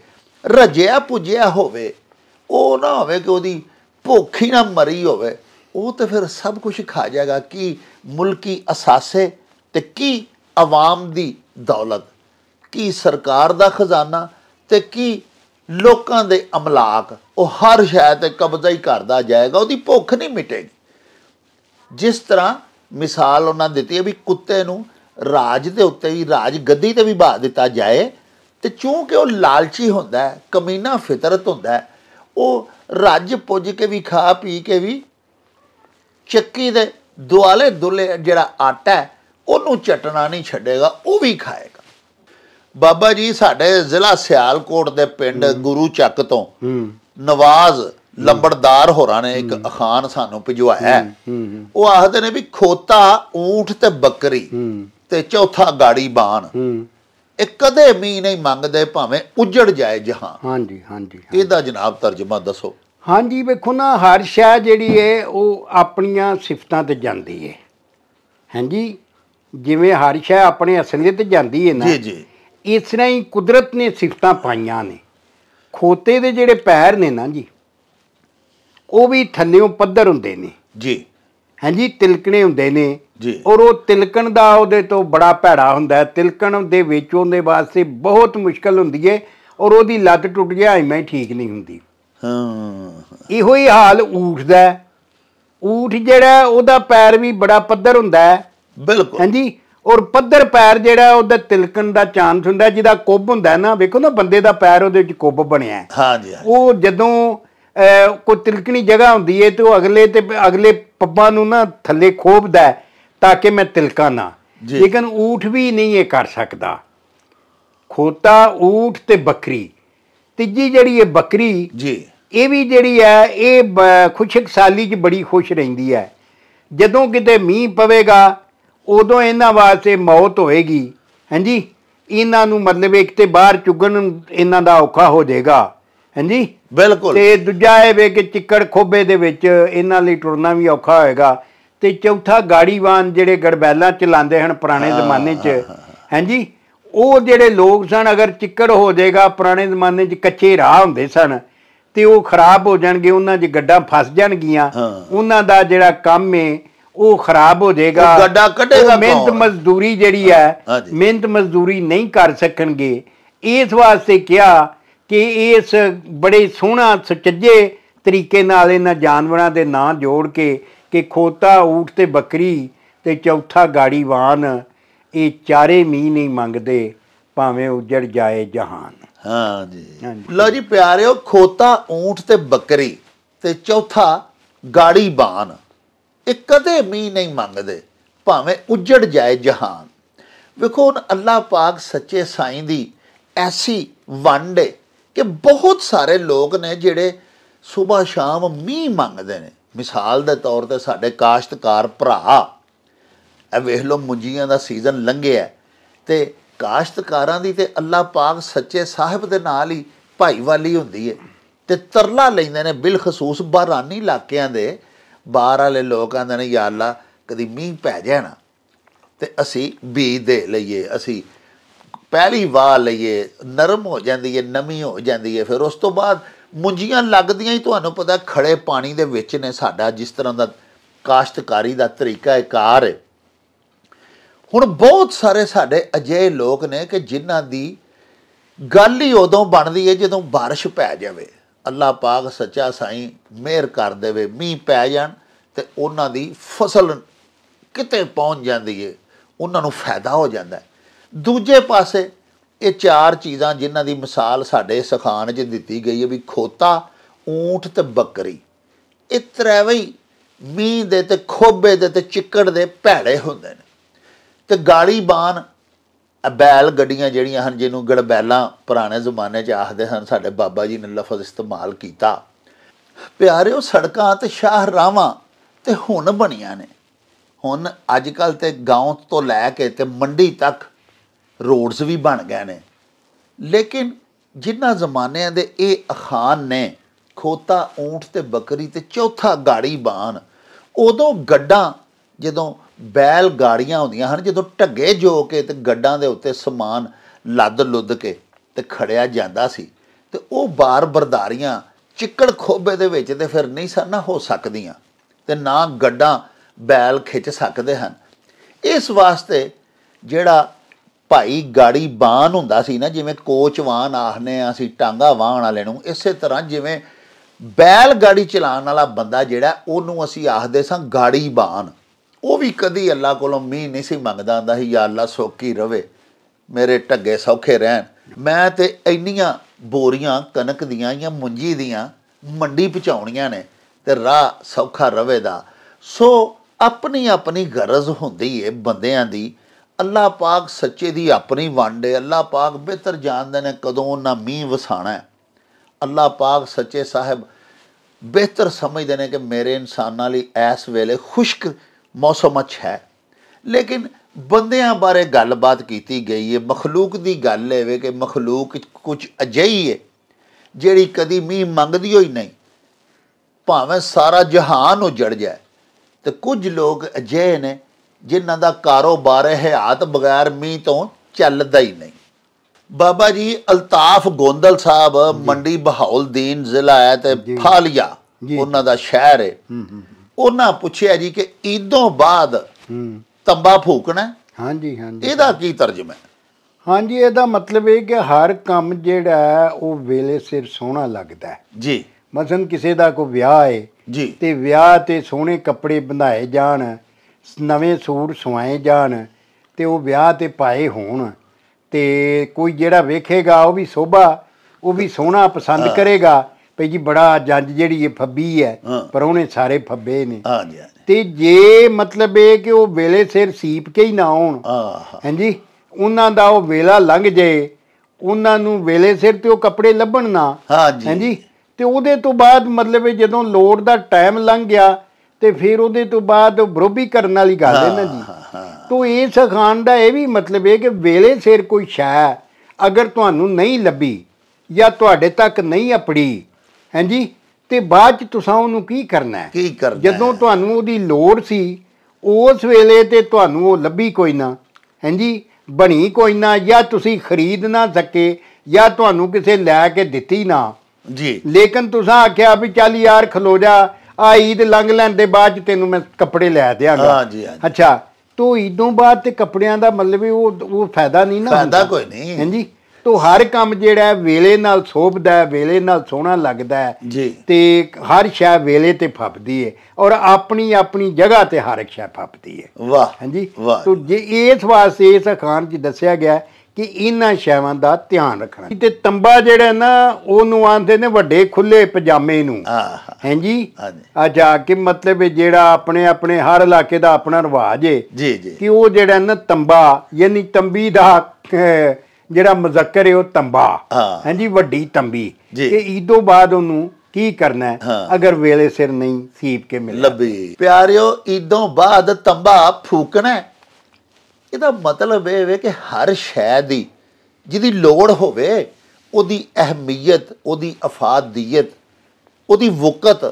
ਰਜਿਆ ਪੁਜਿਆ ਹੋਵੇ ਉਹ ਨਾ ਹੋਵੇ ਕਿ ਉਹਦੀ ਭੁੱਖ ਹੀ ਨਾ ਮਰੀ ਹੋਵੇ ਉਹ ਤੇ ਫਿਰ ਸਭ ਕੁਝ ਖਾ ਜਾਏਗਾ ਕਿ ਮੁਲਕੀ ਅਸਾਸੇ ਤੇ ਕੀ ਆਵਾਮ ਦੀ ਦੌਲਤ ਕੀ ਸਰਕਾਰ ਦਾ ਖਜ਼ਾਨਾ ਤੇ ਕੀ ਲੋਕਾਂ ਦੇ ਅਮਲਾਕ ਉਹ ਹਰ ਸ਼ੈ ਤੇ ਕਬਜ਼ਾ ਹੀ ਕਰਦਾ ਜਾਏਗਾ ਉਹਦੀ ਭੁੱਖ ਨਹੀਂ ਮਿਟੇਗੀ ਜਿਸ ਤਰ੍ਹਾਂ ਮਿਸਾਲ ਉਹਨਾਂ ਦਿੱਤੀ ਹੈ ਵੀ ਕੁੱਤੇ ਨੂੰ ਰਾਜ ਦੇ ਉੱਤੇ ਵੀ ਰਾਜ ਗੱਦੀ ਤੇ ਵੀ ਬਾ ਦਿੱਤਾ ਜਾਏ ਤੇ ਕਿਉਂਕਿ ਉਹ ਲਾਲਚੀ ਹੁੰਦਾ ਹੈ ਕਮੀਨਾ ਫਿਤਰਤ ਹੁੰਦਾ ਹੈ ਉਹ ਰੱਜ ਪੁੱਜ ਕੇ ਵੀ ਖਾ ਪੀ ਕੇ ਵੀ ਚੱਕੀ ਦੇ ਦੁਆਲੇ ਦੁਲੇ ਜਿਹੜਾ ਆਟਾ ਹੈ ਉਹਨੂੰ ਚਟਣਾ ਨਹੀਂ ਛੱਡੇਗਾ ਉਹ ਵੀ ਖਾਏਗਾ ਬਾਬਾ ਜੀ ਸਾਡੇ ਜ਼ਿਲ੍ਹਾ ਸਿਆਲਕੋਟ ਦੇ ਪਿੰਡ ਗੁਰੂ ਚੱਕ ਤੋਂ ਨਵਾਜ਼ ਲੰਬੜਦਾਰ ਹੋਰਾਂ ਨੇ ਇੱਕ ਅਖਾਨ ਸਾਨੂੰ ਭਜਵਾਇਆ ਉਹ ਆਖਦੇ ਨੇ ਵੀ ਖੋਤਾ ਊਠ ਤੇ ਬੱਕਰੀ ਤੇ ਚੌਥਾ ਗਾੜੀ ਬਾਣ ਇਹ ਕਦੇ ਵੀ ਨਹੀਂ ਮੰਗਦੇ ਭਾਵੇਂ ਉਜੜ ਜਾਏ ਜਹਾਂ ਹਾਂਜੀ ਹਾਂਜੀ ਇਹਦਾ ਜਨਾਬ ਤਰਜਮਾ ਦੱਸੋ ਹਾਂਜੀ ਵੇਖੋ ਨਾ ਹਰ ਸ਼ੈ ਜਿਹੜੀ ਏ ਉਹ ਆਪਣੀਆਂ ਸਿਫਤਾਂ ਤੇ ਜਾਂਦੀ ਏ ਹਾਂਜੀ ਜਿਵੇਂ ਹਰ ਸ਼ੈ ਆਪਣੇ ਅਸਲੀਅਤ ਤੇ ਜਾਂਦੀ ਏ ਨਾ ਜੀ ਜੀ ਇਸ ਤਰ੍ਹਾਂ ਹੀ ਕੁਦਰਤ ਨੇ ਸਿਫਤਾਂ ਪਾਈਆਂ ਨੇ ਖੋਤੇ ਦੇ ਜਿਹੜੇ ਪੈਰ ਨੇ ਨਾ ਜੀ ਉਹ ਵੀ ਥੰਨਿਓ ਪੱਧਰ ਹੁੰਦੇ ਨੇ ਜੀ ਹਾਂਜੀ ਤਿਲਕਣੇ ਹੁੰਦੇ ਨੇ ਜੀ ਔਰ ਉਹ ਤਿਲਕਣ ਦਾ ਉਹਦੇ ਤੋਂ ਬੜਾ ਭੈੜਾ ਹੁੰਦਾ ਤਿਲਕਣ ਦੇ ਵਿੱਚ ਉਹਦੇ ਵਾਸਤੇ ਬਹੁਤ ਮੁਸ਼ਕਲ ਹੁੰਦੀ ਏ ਔਰ ਉਹਦੀ ਲੱਤ ਟੁੱਟ ਜਾਏ ਮੈਂ ਠੀਕ ਨਹੀਂ ਹੁੰਦੀ ਹਾਂ ਇਹੋ ਹੀ ਹਾਲ ਊਠ ਦਾ ਊਠ ਜਿਹੜਾ ਉਹਦਾ ਪੈਰ ਵੀ ਬੜਾ ਪੱਧਰ ਹੁੰਦਾ ਹੈ ਬਿਲਕੁਲ ਹਾਂਜੀ ਔਰ ਪੱਧਰ ਪੈਰ ਜਿਹੜਾ ਉਹਦਾ ਤਿਲਕਣ ਦਾ ਚਾਂਸ ਹੁੰਦਾ ਜਿਹਦਾ ਕੁੱਬ ਹੁੰਦਾ ਨਾ ਵੇਖੋ ਨਾ ਬੰਦੇ ਦਾ ਪੈਰ ਉਹਦੇ ਵਿੱਚ ਕੁੱਬ ਬਣਿਆ ਹਾਂਜੀ ਉਹ ਜਦੋਂ ਕੋਈ ਤਿਲਕਣੀ ਜਗ੍ਹਾ ਹੁੰਦੀ ਏ ਤੇ ਉਹ ਅਗਲੇ ਤੇ ਅਗਲੇ ਪੱਬਾਂ ਨੂੰ ਨਾ ਥੱਲੇ ਖੋਬਦਾ ਤਾਂ ਕਿ ਮੈਂ ਤਿਲਕਾਂ ਨਾ ਲੇਕਿਨ ਊਠ ਵੀ ਨਹੀਂ ਇਹ ਕਰ ਸਕਦਾ ਖੋਤਾ ਊਠ ਤੇ ਬੱਕਰੀ ਤੀਜੀ ਜਿਹੜੀ ਇਹ ਬੱਕਰੀ ਜੀ ਇਹ ਵੀ ਜਿਹੜੀ ਹੈ ਇਹ ਖੁਸ਼ਕ ਸਾਲੀ 'ਚ ਬੜੀ ਖੁਸ਼ ਰਹਿੰਦੀ ਹੈ ਜਦੋਂ ਕਿਤੇ ਮੀਂਹ ਪਵੇਗਾ ਉਦੋਂ ਇਹਨਾਂ ਵਾਸਤੇ ਮੌਤ ਹੋਏਗੀ ਹਾਂਜੀ ਇਹਨਾਂ ਨੂੰ ਮਤਲਬ ਇੱਕ ਤੇ ਬਾਹਰ ਚੁਗਣ ਇਹਨਾਂ ਦਾ ਔਖਾ ਹੋ ਜਾਏਗਾ ਹਾਂਜੀ ਬਿਲਕੁਲ ਤੇ ਦੂਜਾ ਇਹ ਵੇ ਕਿ ਚਿੱਕੜ ਖੋਬੇ ਦੇ ਵਿੱਚ ਇਹਨਾਂ ਲਈ ਟੁਰਨਾ ਵੀ ਔਖਾ ਹੋਏਗਾ ਤੇ ਚੌਥਾ ਗਾੜੀਵਾਨ ਜਿਹੜੇ ਗੜਬੈਲਾਂ ਚਲਾਉਂਦੇ ਹਨ ਪੁਰਾਣੇ ਜ਼ਮਾਨੇ 'ਚ ਹਾਂਜੀ ਉਹ ਜਿਹੜੇ ਲੋਕ ਸਨ ਅਗਰ ਚਿੱਕੜ ਹੋ ਜਾਏਗਾ ਪੁਰਾਣੇ ਜ਼ਮਾਨੇ 'ਚ ਕੱਚੇ ਰਾਹ ਹੁੰਦੇ ਸਨ ਤੇ ਉਹ ਖਰਾਬ ਹੋ ਜਾਣਗੇ ਉਹਨਾਂ 'ਚ ਗੱਡਾਂ ਫਸ ਜਾਣਗੀਆਂ ਉਹਨਾਂ ਦਾ ਜਿਹੜਾ ਕੰਮ ਏ ਉਹ ਖਰਾਬ ਹੋ ਜਾਏਗਾ ਗੱਡਾ ਕੱਢੇਗਾ ਮਿਹਨਤ ਮਜ਼ਦੂਰੀ ਜਿਹੜੀ ਹੈ ਮਿਹਨਤ ਮਜ਼ਦੂਰੀ ਨਹੀਂ ਕਰ ਸਕਣਗੇ ਇਸ ਵਾਸਤੇ ਕਿਹਾ ਕਿ ਇਸ ਬੜੇ ਸੋਹਣਾ ਸੁਚੱਜੇ ਤਰੀਕੇ ਨਾਲ ਇਹਨਾਂ ਜਾਨਵਰਾਂ ਦੇ ਨਾਂ ਜੋੜ ਕੇ ਕਿ ਖੋਤਾ ਊਠ ਤੇ ਬੱਕਰੀ ਤੇ ਚੌਥਾ ਗਾੜੀਵਾਨ ਇਹ ਚਾਰੇ ਮੀਂਹ ਨਹੀਂ ਮੰਗਦੇ ਭਾਵੇਂ ਉਜੜ ਜਾਏ ਜਹਾਨ ਹਾਂ ਜੀ ਲਓ ਜੀ ਪਿਆਰਿਓ ਖੋਤਾ ਊਠ ਤੇ ਬੱਕਰੀ ਤੇ ਚੌਥਾ ਗਾੜੀਵਾਨ ਇਹ ਕਦੇ ਮੀ ਨਹੀਂ ਮੰਗਦੇ ਭਾਵੇਂ ਉਜੜ ਜਾਏ ਜਹਾਨ ਵੇਖੋ ਹੁਣ ਅੱਲਾਹ ਪਾਕ ਸੱਚੇ ਸਾਈਂ ਦੀ ਐਸੀ ਵੰਡ ਕਿ ਬਹੁਤ ਸਾਰੇ ਲੋਕ ਨੇ ਜਿਹੜੇ ਸਵੇਰ ਸ਼ਾਮ ਮੀਂਹ ਮੰਗਦੇ ਨੇ ਮਿਸਾਲ ਦੇ ਤੌਰ ਤੇ ਸਾਡੇ ਕਾਸ਼ਤਕਾਰ ਭਰਾ ਇਹ ਵੇਖ ਲਓ ਮੁੰਜੀਆਂ ਦਾ ਸੀਜ਼ਨ ਲੰਘਿਆ ਤੇ ਕਾਸ਼ਤਕਾਰਾਂ ਦੀ ਤੇ ਅੱਲਾਹ ਪਾਕ ਸੱਚੇ ਸਾਹਿਬ ਦੇ ਨਾਲ ਹੀ ਭਾਈਵਾਲੀ ਹੁੰਦੀ ਹੈ ਤੇ ਤਰਲਾ ਲੈਂਦੇ ਨੇ ਬਿਲ ਖਸੂਸ ਬਹਰਾਨੀ ਇਲਾਕਿਆਂ ਦੇ ਬਾਹਰ ਵਾਲੇ ਲੋਕ ਆਂਦੇ ਨੇ ਯਾ ਅੱਲਾ ਕਦੀ ਮੀਂਹ ਪੈ ਜਾਣਾ ਤੇ ਅਸੀਂ ਬੀਜ ਦੇ ਲਈਏ ਅਸੀਂ ਪਹਿਲੀ ਵਾਰ ਲਈਏ ਨਰਮ ਹੋ ਜਾਂਦੀ ਹੈ ਨਮੀ ਹੋ ਜਾਂਦੀ ਹੈ ਫਿਰ ਉਸ ਤੋਂ ਬਾਅਦ ਮੁੰਜੀਆਂ ਲੱਗਦੀਆਂ ਹੀ ਤੁਹਾਨੂੰ ਪਤਾ ਖੜੇ ਪਾਣੀ ਦੇ ਵਿੱਚ ਨੇ ਸਾਡਾ ਜਿਸ ਤਰ੍ਹਾਂ ਦਾ ਕਾਸ਼ਤਕਾਰੀ ਦਾ ਤਰੀਕਾ ਹੈ ਕਾਰ ਹੁਣ ਬਹੁਤ ਸਾਰੇ ਸਾਡੇ ਅਜੇ ਲੋਕ ਨੇ ਕਿ ਜਿਨ੍ਹਾਂ ਦੀ ਗੱਲ ਹੀ ਉਦੋਂ ਬਣਦੀ ਹੈ ਜਦੋਂ بارش ਪੈ ਜਾਵੇ ਅੱਲਾ ਪਾਕ ਸੱਚਾ ਸਾਈਂ ਮਿਹਰ ਕਰ ਦੇਵੇ ਮੀਂਹ ਪੈ ਜਾਣ ਤੇ ਉਹਨਾਂ ਦੀ ਫਸਲ ਕਿਤੇ ਪਹੁੰਚ ਜਾਂਦੀ ਏ ਉਹਨਾਂ ਨੂੰ ਫਾਇਦਾ ਹੋ ਜਾਂਦਾ ਹੈ ਦੂਜੇ ਪਾਸੇ ਇਹ ਚਾਰ ਚੀਜ਼ਾਂ ਜਿਨ੍ਹਾਂ ਦੀ ਮਿਸਾਲ ਸਾਡੇ ਸਖਾਨ 'ਚ ਦਿੱਤੀ ਗਈ ਹੈ ਵੀ ਖੋਤਾ ਊਂਟ ਤੇ ਬੱਕਰੀ ਇਹ ਤਰੇਵੇਂ ਮੀਂਹ ਦੇ ਤੇ ਖੋਬੇ ਦੇ ਤੇ ਚਿੱਕੜ ਦੇ ਭੈੜੇ ਹੁੰਦੇ ਨੇ ਤੇ ਗਾਲੀ ਬਾਨ ਅਬੈਲ ਗੱਡੀਆਂ ਜਿਹੜੀਆਂ ਹਨ ਜਿਹਨੂੰ ਗੜਬੈਲਾਂ ਪੁਰਾਣੇ ਜ਼ਮਾਨੇ 'ਚ ਆਖਦੇ ਹਨ ਸਾਡੇ ਬਾਬਾ ਜੀ ਨੇ ਲਫ਼ਜ਼ ਇਸਤੇਮਾਲ ਕੀਤਾ ਪਿਆਰਿਓ ਸੜਕਾਂ ਤੇ ਸ਼ਾਹਰਾਵਾਂ ਤੇ ਹੁਣ ਬਣੀਆਂ ਨੇ ਹੁਣ ਅੱਜ ਕੱਲ ਤੇ گاਉਂ ਤੋਂ ਲੈ ਕੇ ਤੇ ਮੰਡੀ ਤੱਕ ਰੋਡਸ ਵੀ ਬਣ ਗਏ ਨੇ ਲੇਕਿਨ ਜਿੰਨਾ ਜ਼ਮਾਨਿਆਂ ਦੇ ਇਹ ਅਖਾਨ ਨੇ ਖੋਤਾ ਊਂਠ ਤੇ ਬੱਕਰੀ ਤੇ ਚੌਥਾ ਗਾੜੀ ਬਾਣ ਉਦੋਂ ਗੱਡਾਂ ਜਦੋਂ ਬੈਲ ਗਾੜੀਆਂ ਹੁੰਦੀਆਂ ਹਨ ਜਦੋਂ ਢੱਗੇ ਜੋ ਕੇ ਤੇ ਗੱਡਾਂ ਦੇ ਉੱਤੇ ਸਮਾਨ ਲੱਦ ਲੁੱਦ ਕੇ ਤੇ ਖੜਿਆ ਜਾਂਦਾ ਸੀ ਤੇ ਉਹ ਬਾਰ ਬਰਦਾਰੀਆਂ ਚਿੱਕੜ ਖੋਬੇ ਦੇ ਵਿੱਚ ਤੇ ਫਿਰ ਨਹੀਂ ਸਨ ਨਾ ਹੋ ਸਕਦੀਆਂ ਤੇ ਨਾ ਗੱਡਾਂ ਬੈਲ ਖਿੱਚ ਸਕਦੇ ਹਨ ਇਸ ਵਾਸਤੇ ਜਿਹੜਾ ਭਾਈ ਗਾੜੀ ਬਾਣ ਹੁੰਦਾ ਸੀ ਨਾ ਜਿਵੇਂ ਕੋਚਵਾਨ ਆਖਨੇ ਆ ਅਸੀਂ ਟਾਂਗਾ ਵਾਹਣ ਵਾਲੇ ਨੂੰ ਇਸੇ ਤਰ੍ਹਾਂ ਜਿਵੇਂ ਬੈਲ ਗਾੜੀ ਚਲਾਉਣ ਵਾਲਾ ਬੰਦਾ ਜਿਹੜਾ ਉਹਨੂੰ ਅਸੀਂ ਆਖਦੇ ਸਾਂ ਗਾੜੀ ਬਾਣ ਉਹ ਵੀ ਕਦੀ ਅੱਲਾ ਕੋਲੋਂ ਮੀਂਹ ਨਹੀਂ ਸੀ ਮੰਗਦਾ ਹੁੰਦਾ ਸੀ ਯਾ ਅੱਲਾ ਸੋਕੀ ਰਵੇ ਮੇਰੇ ਢੱਗੇ ਸੌਖੇ ਰਹਿਣ ਮੈਂ ਤੇ ਇੰਨੀਆਂ ਬੋਰੀਆਂ ਕਣਕ ਦੀਆਂ ਜਾਂ ਮੁੰਜੀ ਦੀਆਂ ਮੰਡੀ ਪਹੁੰਚਾਉਣੀਆਂ ਨੇ ਤੇ ਰਾਹ ਸੌਖਾ ਰਵੇ ਦਾ ਸੋ ਆਪਣੀ ਆਪਣੀ ਗਰਜ਼ ਹੁੰਦੀ ਏ ਬੰਦਿਆਂ ਦੀ ਅੱਲਾਹ ਪਾਕ ਸੱਚੇ ਦੀ ਆਪਣੀ ਵੰਡ ਹੈ ਅੱਲਾਹ ਪਾਕ ਬਿਹਤਰ ਜਾਣਦੇ ਨੇ ਕਦੋਂ ਉਹਨਾਂ ਮੀਂਹ ਵਸਾਣਾ ਹੈ ਅੱਲਾਹ ਪਾਕ ਸੱਚੇ ਸਾਹਿਬ ਬਿਹਤਰ ਸਮਝਦੇ ਨੇ ਕਿ ਮੇਰੇ ਇਨਸਾਨਾਂ ਲਈ ਇਸ ਵੇਲੇ ਖੁਸ਼ਕ ਮੌਸਮ ਅਛ ਹੈ ਲੇਕਿਨ ਬੰਦਿਆਂ ਬਾਰੇ ਗੱਲਬਾਤ ਕੀਤੀ ਗਈ ਹੈ ਮਖਲੂਕ ਦੀ ਗੱਲ ਹੈ ਕਿ ਮਖਲੂਕ ਕੁਝ ਅਜਈ ਹੈ ਜਿਹੜੀ ਕਦੀ ਮੀਂਹ ਮੰਗਦੀ ਹੋਈ ਨਹੀਂ ਭਾਵੇਂ ਸਾਰਾ ਜਹਾਨ ਉਜੜ ਜਾਏ ਤੇ ਕੁਝ ਲੋਕ ਅਜੇ ਨੇ ਜਿਨ੍ਹਾਂ ਦਾ ਕਾਰੋਬਾਰ ਹੈ ਹਾਤ ਬਗੈਰ ਮੀਂਹ ਤੋਂ ਚੱਲਦਾ ਹੀ ਨਹੀਂ ਬਾਬਾ ਜੀ ਅਲਤਾਫ ਗੋਂਦਲ ਸਾਹਿਬ ਮੰਡੀ ਬਹਾਉਲਦੀਨ ਜ਼ਿਲ੍ਹਾ ਹੈ ਤੇ ਫਾਲੀਆ ਉਹਨਾਂ ਦਾ ਸ਼ਹਿਰ ਹੈ ਉਹਨਾਂ ਪੁੱਛਿਆ ਜੀ ਕਿ ਈਦੋਂ ਬਾਅਦ ਤੰਬਾ ਫੂਕਣਾ ਹਾਂਜੀ ਹਾਂਜੀ ਇਹਦਾ ਕੀ ਤਰਜਮਾ ਹੈ ਹਾਂਜੀ ਇਹਦਾ ਮਤਲਬ ਇਹ ਕਿ ਹਰ ਕੰਮ ਜਿਹੜਾ ਉਹ ਵੇਲੇ ਸਿਰ ਸੋਹਣਾ ਲੱਗਦਾ ਹੈ ਜੀ ਮਸਲਨ ਕਿਸੇ ਦਾ ਕੋਈ ਵਿਆਹ ਹੈ ਜੀ ਤੇ ਵਿਆਹ ਤੇ ਸੋਹਣੇ ਕੱਪੜੇ ਬੰਧਾਏ ਜਾਣ ਨਵੇਂ ਸੂਟ ਸਵਾਏ ਜਾਣ ਤੇ ਉਹ ਵਿਆਹ ਤੇ ਪਾਏ ਹੋਣ ਤੇ ਕੋਈ ਜਿਹੜਾ ਵੇਖੇਗਾ ਉਹ ਵੀ ਸੋਭਾ ਉਹ ਵੀ ਸੋਹਣਾ ਪਸੰਦ ਕਰੇਗਾ ਭਈ ਜੀ ਬੜਾ ਜੰਜ ਜਿਹੜੀ ਇਹ ਫੱਬੀ ਹੈ ਪਰ ਉਹਨੇ ਸਾਰੇ ਫੱਬੇ ਨੇ ਤੇ ਜੇ ਮਤਲਬ ਇਹ ਕਿ ਉਹ ਵੇਲੇ ਸਿਰ ਸੀਪ ਕੇ ਹੀ ਨਾ ਆਉਣ ਹਾਂਜੀ ਉਹਨਾਂ ਦਾ ਉਹ ਵੇਲਾ ਲੰਘ ਜੇ ਉਹਨਾਂ ਨੂੰ ਵੇਲੇ ਸਿਰ ਤੇ ਉਹ ਕੱਪੜੇ ਲੱਭਣ ਨਾ ਹਾਂਜੀ ਤੇ ਉਹਦੇ ਤੋਂ ਬਾਅਦ ਮਤਲਬ ਜਦੋਂ ਲੋੜ ਦਾ ਟਾਈਮ ਲੰਘ ਗਿਆ ਤੇ ਫਿਰ ਉਹਦੇ ਤੋਂ ਬਾਅਦ ਬਰੋਬੀ ਕਰਨ ਵਾਲੀ ਗੱਲ ਹੈ ਨਾ ਜੀ ਤੋਂ ਇਸ ਖਾਨ ਦਾ ਇਹ ਵੀ ਮਤਲਬ ਹੈ ਕਿ ਵੇਲੇ ਸਿਰ ਕੋਈ ਸ਼ੈ ਅਗਰ ਤੁਹਾਨੂੰ ਨਹੀਂ ਲੱਭੀ ਜਾਂ ਤੁਹਾਡੇ ਤੱਕ ਨਹੀਂ ਅਪੜੀ ਹਾਂਜੀ ਤੇ ਬਾਅਦ ਚ ਤੁਸੀਂ ਉਹਨੂੰ ਕੀ ਕਰਨਾ ਹੈ ਕੀ ਕਰਨਾ ਜਦੋਂ ਤੁਹਾਨੂੰ ਉਹਦੀ ਲੋੜ ਸੀ ਉਸ ਵੇਲੇ ਤੇ ਤੁਹਾਨੂੰ ਉਹ ਲੱਭੀ ਕੋਈ ਨਾ ਹਾਂਜੀ ਬਣੀ ਕੋਈ ਨਾ ਜਾਂ ਤੁਸੀਂ ਖਰੀਦ ਨਾ ਸਕੇ ਜਾਂ ਤੁਹਾਨੂੰ ਕਿਸੇ ਲੈ ਕੇ ਦਿੱਤੀ ਨਾ ਜੀ ਲੇਕਿਨ ਤੁਸੀਂ ਆਖਿਆ ਵੀ ਚੱਲ ਯਾਰ ਖਲੋ ਜਾ ਆ ਤੇ ਲੰਗ ਲੈਣ ਦੇ ਬਾਅਦ ਤੈਨੂੰ ਮੈਂ ਕੱਪੜੇ ਲੈ ਦਿਆਂਗਾ ਜੀ ਹਾਂਜੀ ਅੱਛਾ ਤੋ ਇਦੋਂ ਬਾਅਦ ਤੇ ਕੱਪੜਿਆਂ ਦਾ ਮਤਲਬ ਵੀ ਉਹ ਉਹ ਫਾਇਦਾ ਨਹੀਂ ਨਾ ਫਾਇਦਾ ਕੋਈ ਨਹੀਂ ਹਾਂਜੀ ਤੋ ਹਰ ਕੰਮ ਜਿਹੜਾ ਵੇਲੇ ਨਾਲ ਸੋਭਦਾ ਵੇਲੇ ਨਾਲ ਸੋਹਣਾ ਲੱਗਦਾ ਹੈ ਜੀ ਤੇ ਹਰ ਸ਼ੈ ਵੇਲੇ ਤੇ ਫੱਪਦੀ ਹੈ ਔਰ ਆਪਣੀ ਆਪਣੀ ਜਗ੍ਹਾ ਤੇ ਹਰ ਸ਼ੈ ਫੱਪਦੀ ਹੈ ਵਾਹ ਹਾਂਜੀ ਤੋ ਜੇ ਇਸ ਵਾਸਤੇ ਇਸ ਖਾਨ ਜੀ ਦੱਸਿਆ ਗਿਆ ਹੈ ਕਿ ਇਹਨਾਂ ਸ਼ੈਵਾਂ ਦਾ ਧਿਆਨ ਰੱਖਣਾ ਤੇ ਤੰਬਾ ਜਿਹੜਾ ਨਾ ਉਹਨੂੰ ਆਂਦੇ ਨੇ ਵੱਡੇ ਖੁੱਲੇ ਪਜਾਮੇ ਨੂੰ ਹਾਂਜੀ ਆ ਜਾ ਕੇ ਮਤਲਬ ਜਿਹੜਾ ਆਪਣੇ ਆਪਣੇ ਹਰ ਇਲਾਕੇ ਦਾ ਆਪਣਾ ਰਿਵਾਜ ਏ ਜੀ ਜੀ ਕਿ ਉਹ ਜਿਹੜਾ ਨਾ ਤੰਬਾ ਯਾਨੀ ਤੰਬੀ ਦਾ ਜਿਹੜਾ ਮਜ਼ਕਰ ਹੈ ਉਹ ਤੰਬਾ ਹਾਂਜੀ ਵੱਡੀ ਤੰਬੀ ਕਿ ਈਦੋਂ ਬਾਅਦ ਉਹਨੂੰ ਕੀ ਕਰਨਾ ਅਗਰ ਵੇਲੇ ਸਿਰ ਨਹੀਂ ਸੀਪ ਕੇ ਮਿਲ ਲੱਭੀ ਪਿਆਰਿਓ ਈਦੋਂ ਬਾਅਦ ਤੰਬਾ ਫੂਕਣਾ ਇਹਦਾ ਮਤਲਬ ਇਹ ਹੈ ਕਿ ਹਰ ਸ਼ੈ ਦੀ ਜਿਹਦੀ ਲੋੜ ਹੋਵੇ ਉਹਦੀ ਅਹਿਮੀਅਤ ਉਹਦੀ ਅਫਾਦੀਅਤ ਉਹਦੀ ਵਕਤ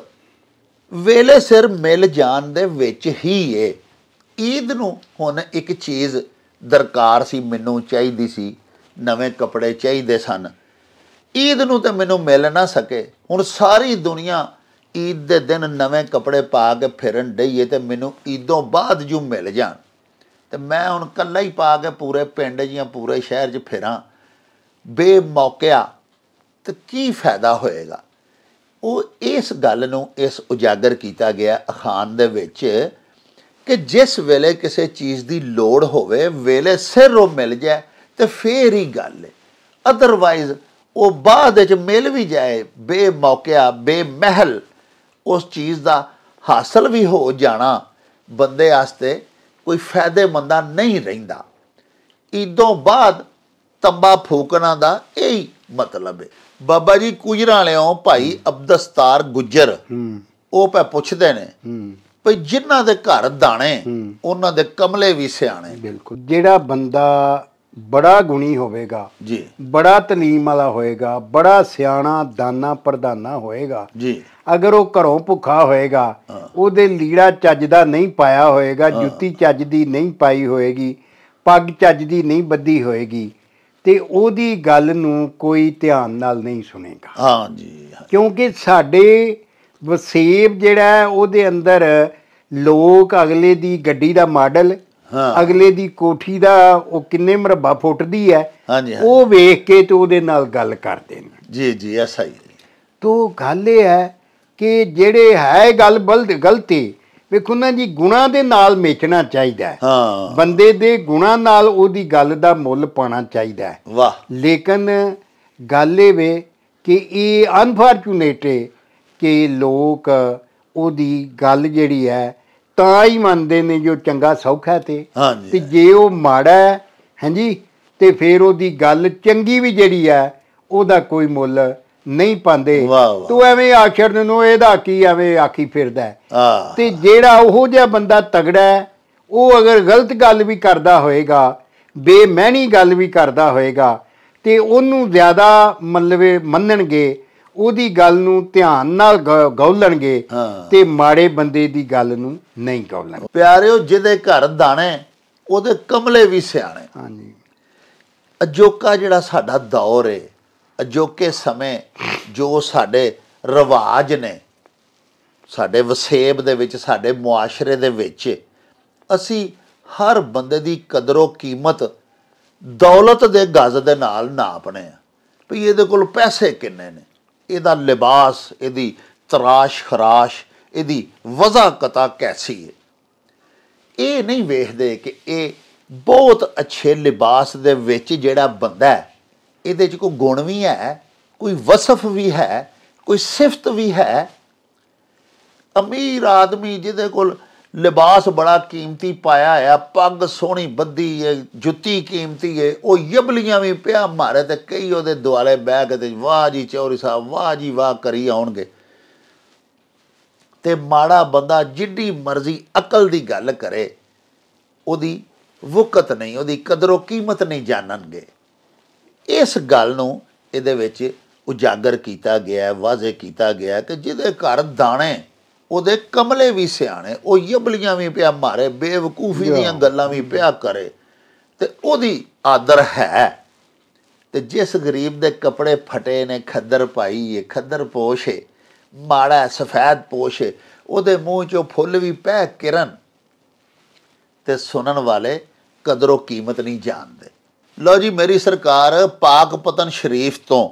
ਵੇਲੇ ਸਿਰ ਮਿਲ ਜਾਣ ਦੇ ਵਿੱਚ ਹੀ ਏ ਈਦ ਨੂੰ ਹੁਣ ਇੱਕ ਚੀਜ਼ ਦਰਕਾਰ ਸੀ ਮੈਨੂੰ ਚਾਹੀਦੀ ਸੀ ਨਵੇਂ ਕੱਪੜੇ ਚਾਹੀਦੇ ਸਨ ਈਦ ਨੂੰ ਤਾਂ ਮੈਨੂੰ ਮਿਲ ਨਾ ਸਕੇ ਹੁਣ ਸਾਰੀ ਦੁਨੀਆ ਈਦ ਦੇ ਦਿਨ ਨਵੇਂ ਕੱਪੜੇ ਪਾ ਕੇ ਫਿਰਨ ਡਈਏ ਤੇ ਮੈਨੂੰ ਈਦੋਂ ਬਾਅਦ ਜੂ ਮਿਲ ਜਾਣ ਤੇ ਮੈਂ ਹੁਣ ਕੱਲਾ ਹੀ ਪਾ ਕੇ ਪੂਰੇ ਪਿੰਡ ਜਾਂ ਪੂਰੇ ਸ਼ਹਿਰ 'ਚ ਫੇਰਾਂ ਬੇ ਮੌਕਿਆ ਤੇ ਕੀ ਫਾਇਦਾ ਹੋਏਗਾ ਉਹ ਇਸ ਗੱਲ ਨੂੰ ਇਸ ਉਜਾਗਰ ਕੀਤਾ ਗਿਆ ਅਖਾਨ ਦੇ ਵਿੱਚ ਕਿ ਜਿਸ ਵੇਲੇ ਕਿਸੇ ਚੀਜ਼ ਦੀ ਲੋੜ ਹੋਵੇ ਵੇਲੇ ਸਿਰ ਉਹ ਮਿਲ ਜਾਏ ਤੇ ਫੇਰ ਹੀ ਗੱਲ ਹੈ ਅਦਰਵਾਇਜ਼ ਉਹ ਬਾਅਦ ਵਿੱਚ ਮਿਲ ਵੀ ਜਾਏ ਬੇ ਮੌਕਿਆ ਬੇ ਮਹਿਲ ਉਸ ਚੀਜ਼ ਦਾ ਹਾਸਲ ਵੀ ਹੋ ਜਾਣਾ ਬੰਦੇ ਵਾਸਤੇ ਕੋਈ ਫਾਇਦੇਮੰਦਾ ਨਹੀਂ ਰਹਿੰਦਾ ਇਦੋਂ ਬਾਅਦ ਤੰਬਾ ਫੂਕਣਾ ਦਾ ਇਹੀ ਮਤਲਬ ਹੈ ਬਾਬਾ ਜੀ ਕੁਜਰਾਂ ਵਾਲਿਓ ਭਾਈ ਅਬਦਸਤਾਰ ਗੁਜਰ ਉਹ ਪੈ ਪੁੱਛਦੇ ਨੇ ਭਈ ਜਿਨ੍ਹਾਂ ਦੇ ਘਰ ਦਾਣੇ ਉਹਨਾਂ ਦੇ ਕਮਲੇ ਵੀ ਸਿਆਣੇ ਬਿਲਕੁਲ ਜਿਹੜਾ ਬੰਦਾ ਬੜਾ ਗੁਣੀ ਹੋਵੇਗਾ ਜੀ ਬੜਾ ਤਲੀਮ ਵਾਲਾ ਹੋਏਗਾ ਬੜਾ ਸਿਆਣਾ ਦਾਨਾ ਪ੍ਰਧਾਨਾ ਹੋਏਗਾ ਜੀ ਅਗਰ ਉਹ ਘਰੋਂ ਭੁੱਖਾ ਹੋਏਗਾ ਉਹਦੇ ਲੀੜਾ ਚੱਜ ਦਾ ਨਹੀਂ ਪਾਇਆ ਹੋਏਗਾ ਜੁੱਤੀ ਚੱਜ ਦੀ ਨਹੀਂ ਪਾਈ ਹੋਏਗੀ ਪੱਗ ਚੱਜ ਦੀ ਨਹੀਂ ਬੱਧੀ ਹੋਏਗੀ ਤੇ ਉਹਦੀ ਗੱਲ ਨੂੰ ਕੋਈ ਧਿਆਨ ਨਾਲ ਨਹੀਂ ਸੁਣੇਗਾ ਹਾਂ ਜੀ ਕਿਉਂਕਿ ਸਾਡੇ ਵਸੇਬ ਜਿਹੜਾ ਉਹਦੇ ਅੰਦਰ ਲੋਕ ਅਗਲੇ ਦੀ ਗੱਡੀ ਦਾ ਮਾਡਲ ਹਾਂ ਅਗਲੇ ਦੀ ਕੋਠੀ ਦਾ ਉਹ ਕਿੰਨੇ ਮਰਬਾ ਫੁੱਟਦੀ ਹੈ ਉਹ ਵੇਖ ਕੇ ਤੇ ਉਹਦੇ ਨਾਲ ਗੱਲ ਕਰਦੇ ਨੇ ਜੀ ਜੀ ਐਸਾ ਹੀ ਤੋ ਗੱਲ ਇਹ ਹੈ ਕਿ ਜਿਹੜੇ ਹੈ ਗੱਲ ਬਲਦ ਗਲਤੀ ਵੇਖੋ ਨਾ ਜੀ ਗੁਣਾ ਦੇ ਨਾਲ ਮੇਚਣਾ ਚਾਹੀਦਾ ਹੈ ਹਾਂ ਬੰਦੇ ਦੇ ਗੁਣਾ ਨਾਲ ਉਹਦੀ ਗੱਲ ਦਾ ਮੁੱਲ ਪਾਣਾ ਚਾਹੀਦਾ ਹੈ ਵਾਹ ਲੇਕਿਨ ਗੱਲ ਇਹ ਵੇ ਕਿ ਇਹ ਅਨਫੋਰਚੂਨੇਟ ਹੈ ਕਿ ਲੋਕ ਉਹਦੀ ਗੱਲ ਜਿਹੜੀ ਹੈ ਤਾਂ ਹੀ ਮੰਨਦੇ ਨੇ ਜੋ ਚੰਗਾ ਸੌਖਾ ਤੇ ਤੇ ਜੇ ਉਹ ਮਾੜਾ ਹੈ ਹਾਂਜੀ ਤੇ ਫੇਰ ਉਹਦੀ ਗੱਲ ਚੰਗੀ ਵੀ ਜਿਹੜੀ ਹੈ ਉਹਦਾ ਕੋਈ ਮੁੱਲ ਨਹੀਂ ਪਾਉਂਦੇ ਤੂੰ ਐਵੇਂ ਆਖਿਰ ਨੂੰ ਇਹਦਾ ਕੀ ਐਵੇਂ ਆਖੀ ਫਿਰਦਾ ਤੇ ਜਿਹੜਾ ਉਹੋ ਜਿਹਾ ਬੰਦਾ ਤਗੜਾ ਹੈ ਉਹ ਅਗਰ ਗਲਤ ਗੱਲ ਵੀ ਕਰਦਾ ਹੋਏਗਾ ਬੇਮਹਿਣੀ ਗੱਲ ਵੀ ਕਰਦਾ ਹੋਏਗਾ ਤੇ ਉਹਨੂੰ ਜ਼ਿਆਦਾ ਮੱਲਵੇ ਮੰਨਣਗੇ ਉਹਦੀ ਗੱਲ ਨੂੰ ਧਿਆਨ ਨਾਲ ਗੌਲਣਗੇ ਤੇ ਮਾੜੇ ਬੰਦੇ ਦੀ ਗੱਲ ਨੂੰ ਨਹੀਂ ਗੌਲਣਗੇ ਪਿਆਰਿਓ ਜਿਹਦੇ ਘਰ ਦਾਣੇ ਉਹਦੇ ਕਮਲੇ ਵੀ ਸਿਆਣੇ ਹਾਂਜੀ ਅਜੋਕਾ ਜਿਹੜਾ ਸਾਡਾ ਦੌਰ ਏ ਅਜੋਕੇ ਸਮੇਂ ਜੋ ਸਾਡੇ ਰਿਵਾਜ ਨੇ ਸਾਡੇ ਵਸੇਬ ਦੇ ਵਿੱਚ ਸਾਡੇ ਮੁਆਸ਼ਰੇ ਦੇ ਵਿੱਚ ਅਸੀਂ ਹਰ ਬੰਦੇ ਦੀ ਕਦਰੋ ਕੀਮਤ ਦੌਲਤ ਦੇ ਗਜ਼ ਦੇ ਨਾਲ ਨਾਪਨੇ ਆ ਭਈ ਇਹਦੇ ਕੋਲ ਪੈਸੇ ਕਿੰਨੇ ਨੇ ਇਹਦਾ ਲਿਬਾਸ ਇਹਦੀ ਤਰਾਸ਼ ਖਰਾਸ਼ ਇਹਦੀ ਵਜ਼ਾ ਕਤਾ ਕੈਸੀ ਹੈ ਇਹ ਨਹੀਂ ਵੇਖਦੇ ਕਿ ਇਹ ਬਹੁਤ ਅੱਛੇ ਲਿਬਾਸ ਦੇ ਵਿੱਚ ਜਿਹੜਾ ਬੰਦਾ ਹੈ ਇਹਦੇ 'ਚ ਕੋਈ ਗੁਣ ਵੀ ਹੈ ਕੋਈ ਵਸਫ ਵੀ ਹੈ ਕੋਈ ਸਿਫਤ ਵੀ ਹੈ ਅਮੀਰ ਆਦਮੀ ਜਿਹਦੇ ਕੋਲ ਲਿਬਾਸ ਬੜਾ ਕੀਮਤੀ ਪਾਇਆ ਆ ਪੱਗ ਸੋਹਣੀ ਬੱਧੀ ਏ ਜੁੱਤੀ ਕੀਮਤੀ ਏ ਉਹ ਯਬਲੀਆਂ ਵੀ ਪਿਆ ਮਾਰੇ ਤੇ ਕਈ ਉਹਦੇ ਦੁਆਲੇ ਬਹਿ ਕੇ ਤੇ ਵਾਹ ਜੀ ਚੌਰੀ ਸਾਹਿਬ ਵਾਹ ਜੀ ਵਾਹ ਕਰੀ ਆਉਣਗੇ ਤੇ ਮਾੜਾ ਬੰਦਾ ਜਿੱਡੀ ਮਰਜ਼ੀ ਅਕਲ ਦੀ ਗੱਲ ਕਰੇ ਉਹਦੀ ਵਕਤ ਨਹੀਂ ਉਹਦੀ ਕਦਰੋ ਕੀਮਤ ਨਹੀਂ ਜਾਣਨਗੇ ਇਸ ਗੱਲ ਨੂੰ ਇਹਦੇ ਵਿੱਚ ਉਜਾਗਰ ਕੀਤਾ ਗਿਆ ਹੈ ਵਾਜ਼ੇ ਕੀਤਾ ਗਿਆ ਕਿ ਜਿਹਦੇ ਘਰ ਦਾਣੇ ਉਹਦੇ ਕਮਲੇ ਵੀ ਸਿਆਣੇ ਉਹ ਯਬਲੀਆਂ ਵੀ ਪਿਆ ਮਾਰੇ ਬੇਵਕੂਫੀ ਦੀਆਂ ਗੱਲਾਂ ਵੀ ਪਿਆ ਕਰੇ ਤੇ ਉਹਦੀ ਆਦਰ ਹੈ ਤੇ ਜਿਸ ਗਰੀਬ ਦੇ ਕੱਪੜੇ ਫਟੇ ਨੇ ਖੱਦਰ ਪਾਈ ਏ ਖੱਦਰ ਪੋਸ਼ ਹੈ ਮਾੜਾ ਸਫੈਦ ਪੋਸ਼ ਹੈ ਉਹਦੇ ਮੂੰਹ 'ਚੋਂ ਫੁੱਲ ਵੀ ਪੈ ਕਿਰਨ ਤੇ ਸੁਣਨ ਵਾਲੇ ਕਦਰੋ ਕੀਮਤ ਨਹੀਂ ਜਾਣਦੇ ਲੋ ਜੀ ਮੇਰੀ ਸਰਕਾਰ ਪਾਕ ਪਤਨ ਸ਼ਰੀਫ ਤੋਂ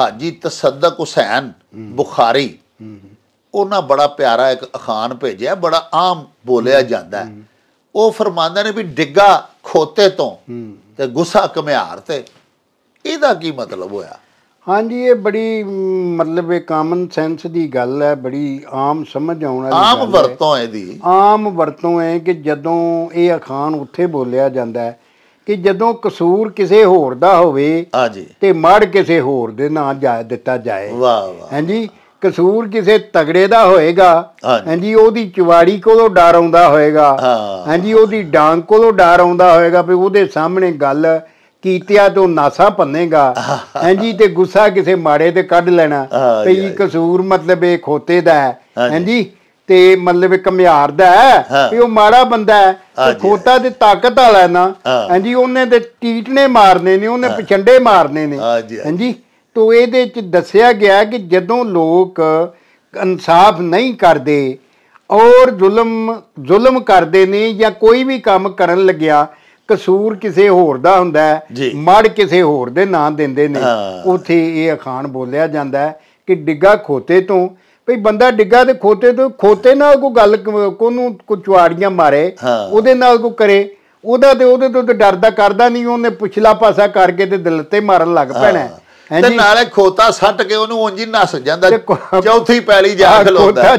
ਹਾਜੀ ਤਸੱਦਕ ਹੁਸੈਨ ਬੁਖਾਰੀ ਉਹਨਾਂ ਬੜਾ ਪਿਆਰਾ ਇੱਕ ਅਖਾਨ ਭੇਜਿਆ ਬੜਾ ਆਮ ਬੋਲਿਆ ਜਾਂਦਾ ਹੈ ਉਹ ਫਰਮਾਉਂਦੇ ਨੇ ਵੀ ਡਿੱਗਾ ਖੋਤੇ ਤੋਂ ਤੇ ਗੁੱਸਾ ਕਮਿਆਰ ਤੇ ਇਹਦਾ ਕੀ ਮਤਲਬ ਹੋਇਆ ਹਾਂਜੀ ਇਹ ਬੜੀ ਮਤਲਬ ਇਹ ਕਾਮਨ ਸੈਂਸ ਦੀ ਗੱਲ ਹੈ ਬੜੀ ਆਮ ਸਮਝ ਆਉਣ ਵਾਲੀ ਆਮ ਵਰਤੋਂ ਹੈ ਦੀ ਆਮ ਵਰਤੋਂ ਹੈ ਕਿ ਜਦੋਂ ਇਹ ਅਖਾਨ ਉੱਥੇ ਬੋਲਿਆ ਜਾਂਦਾ ਹੈ ਕਿ ਜਦੋਂ ਕਸੂਰ ਕਿਸੇ ਹੋਰ ਦਾ ਹੋਵੇ ਹਾਂਜੀ ਤੇ ਮੜ ਕਿਸੇ ਹੋਰ ਦੇ ਨਾਂ ਜਾਇ ਦਿੱਤਾ ਜਾਏ ਵਾਹ ਵਾਹ ਹਾਂਜੀ ਕਸੂਰ ਕਿਸੇ ਤਗੜੇ ਦਾ ਹੋਏਗਾ ਹਾਂਜੀ ਉਹਦੀ ਚਵਾੜੀ ਕੋਲੋਂ ਡਰ ਆਉਂਦਾ ਹੋਏਗਾ ਹਾਂਜੀ ਉਹਦੀ ਡਾਂਗ ਕੋਲੋਂ ਡਰ ਆਉਂਦਾ ਹੋਏਗਾ ਵੀ ਉਹਦੇ ਸਾਹਮਣੇ ਗੱਲ ਕੀਤਿਆ ਤੋਂ ਨਾਸਾ ਪੰਨੇਗਾ ਹਾਂਜੀ ਤੇ ਗੁੱਸਾ ਕਿਸੇ ਮਾੜੇ ਤੇ ਕੱਢ ਲੈਣਾ ਤੇ ਇਹ ਕਸੂਰ ਮਤਲਬ ਇਹ ਖੋਤੇ ਦਾ ਹੈ ਹਾਂਜੀ ਤੇ ਮਤਲਬ ਕਮਿਆਰ ਦਾ ਹੈ ਵੀ ਉਹ ਮਾੜਾ ਬੰਦਾ ਹੈ ਖੋਤਾ ਤੇ ਤਾਕਤ ਵਾਲਾ ਨਾ ਹਾਂਜੀ ਉਹਨੇ ਤੇ ਟੀਟਨੇ ਮਾਰਨੇ ਨੇ ਉਹਨੇ ਪਛੰਡੇ ਮਾਰਨੇ ਨੇ ਹਾਂਜੀ ਤੋਂ ਇਹਦੇ 'ਚ ਦੱਸਿਆ ਗਿਆ ਕਿ ਜਦੋਂ ਲੋਕ ਇਨਸਾਫ ਨਹੀਂ ਕਰਦੇ ਔਰ ਜ਼ੁਲਮ ਜ਼ੁਲਮ ਕਰਦੇ ਨੇ ਜਾਂ ਕੋਈ ਵੀ ਕੰਮ ਕਰਨ ਲੱਗਿਆ ਕਸੂਰ ਕਿਸੇ ਹੋਰ ਦਾ ਹੁੰਦਾ ਮੜ ਕਿਸੇ ਹੋਰ ਦੇ ਨਾਂ ਦਿੰਦੇ ਨੇ ਉਥੇ ਇਹ ਅਖਾਣ ਬੋਲਿਆ ਜਾਂਦਾ ਕਿ ਡਿੱਗਾ ਖੋਤੇ ਤੋਂ ਭਈ ਬੰਦਾ ਡਿੱਗਾ ਤੇ ਖੋਤੇ ਤੋਂ ਖੋਤੇ ਨਾਲ ਕੋਈ ਗੱਲ ਕੋਨੂੰ ਕੋ ਚੁਆੜੀਆਂ ਮਾਰੇ ਉਹਦੇ ਨਾਲ ਕੋ ਕਰੇ ਉਹਦਾ ਤੇ ਉਹਦੇ ਤੋਂ ਤੇ ਡਰਦਾ ਕਰਦਾ ਨਹੀਂ ਉਹਨੇ ਪਿਛਲਾ ਪਾਸਾ ਕਰਕੇ ਤੇ ਦਿਲ ਤੇ ਮਾਰਨ ਲੱਗ ਪੈਣਾ ਤੇ ਨਾਲੇ ਖੋਤਾ ਸੱਟ ਕੇ ਉਹਨੂੰ ਉਂਝ ਹੀ ਨਸ ਜਾਂਦਾ ਚੌਥੀ ਪੈਲੀ ਜਾ ਖਲੋਦਾ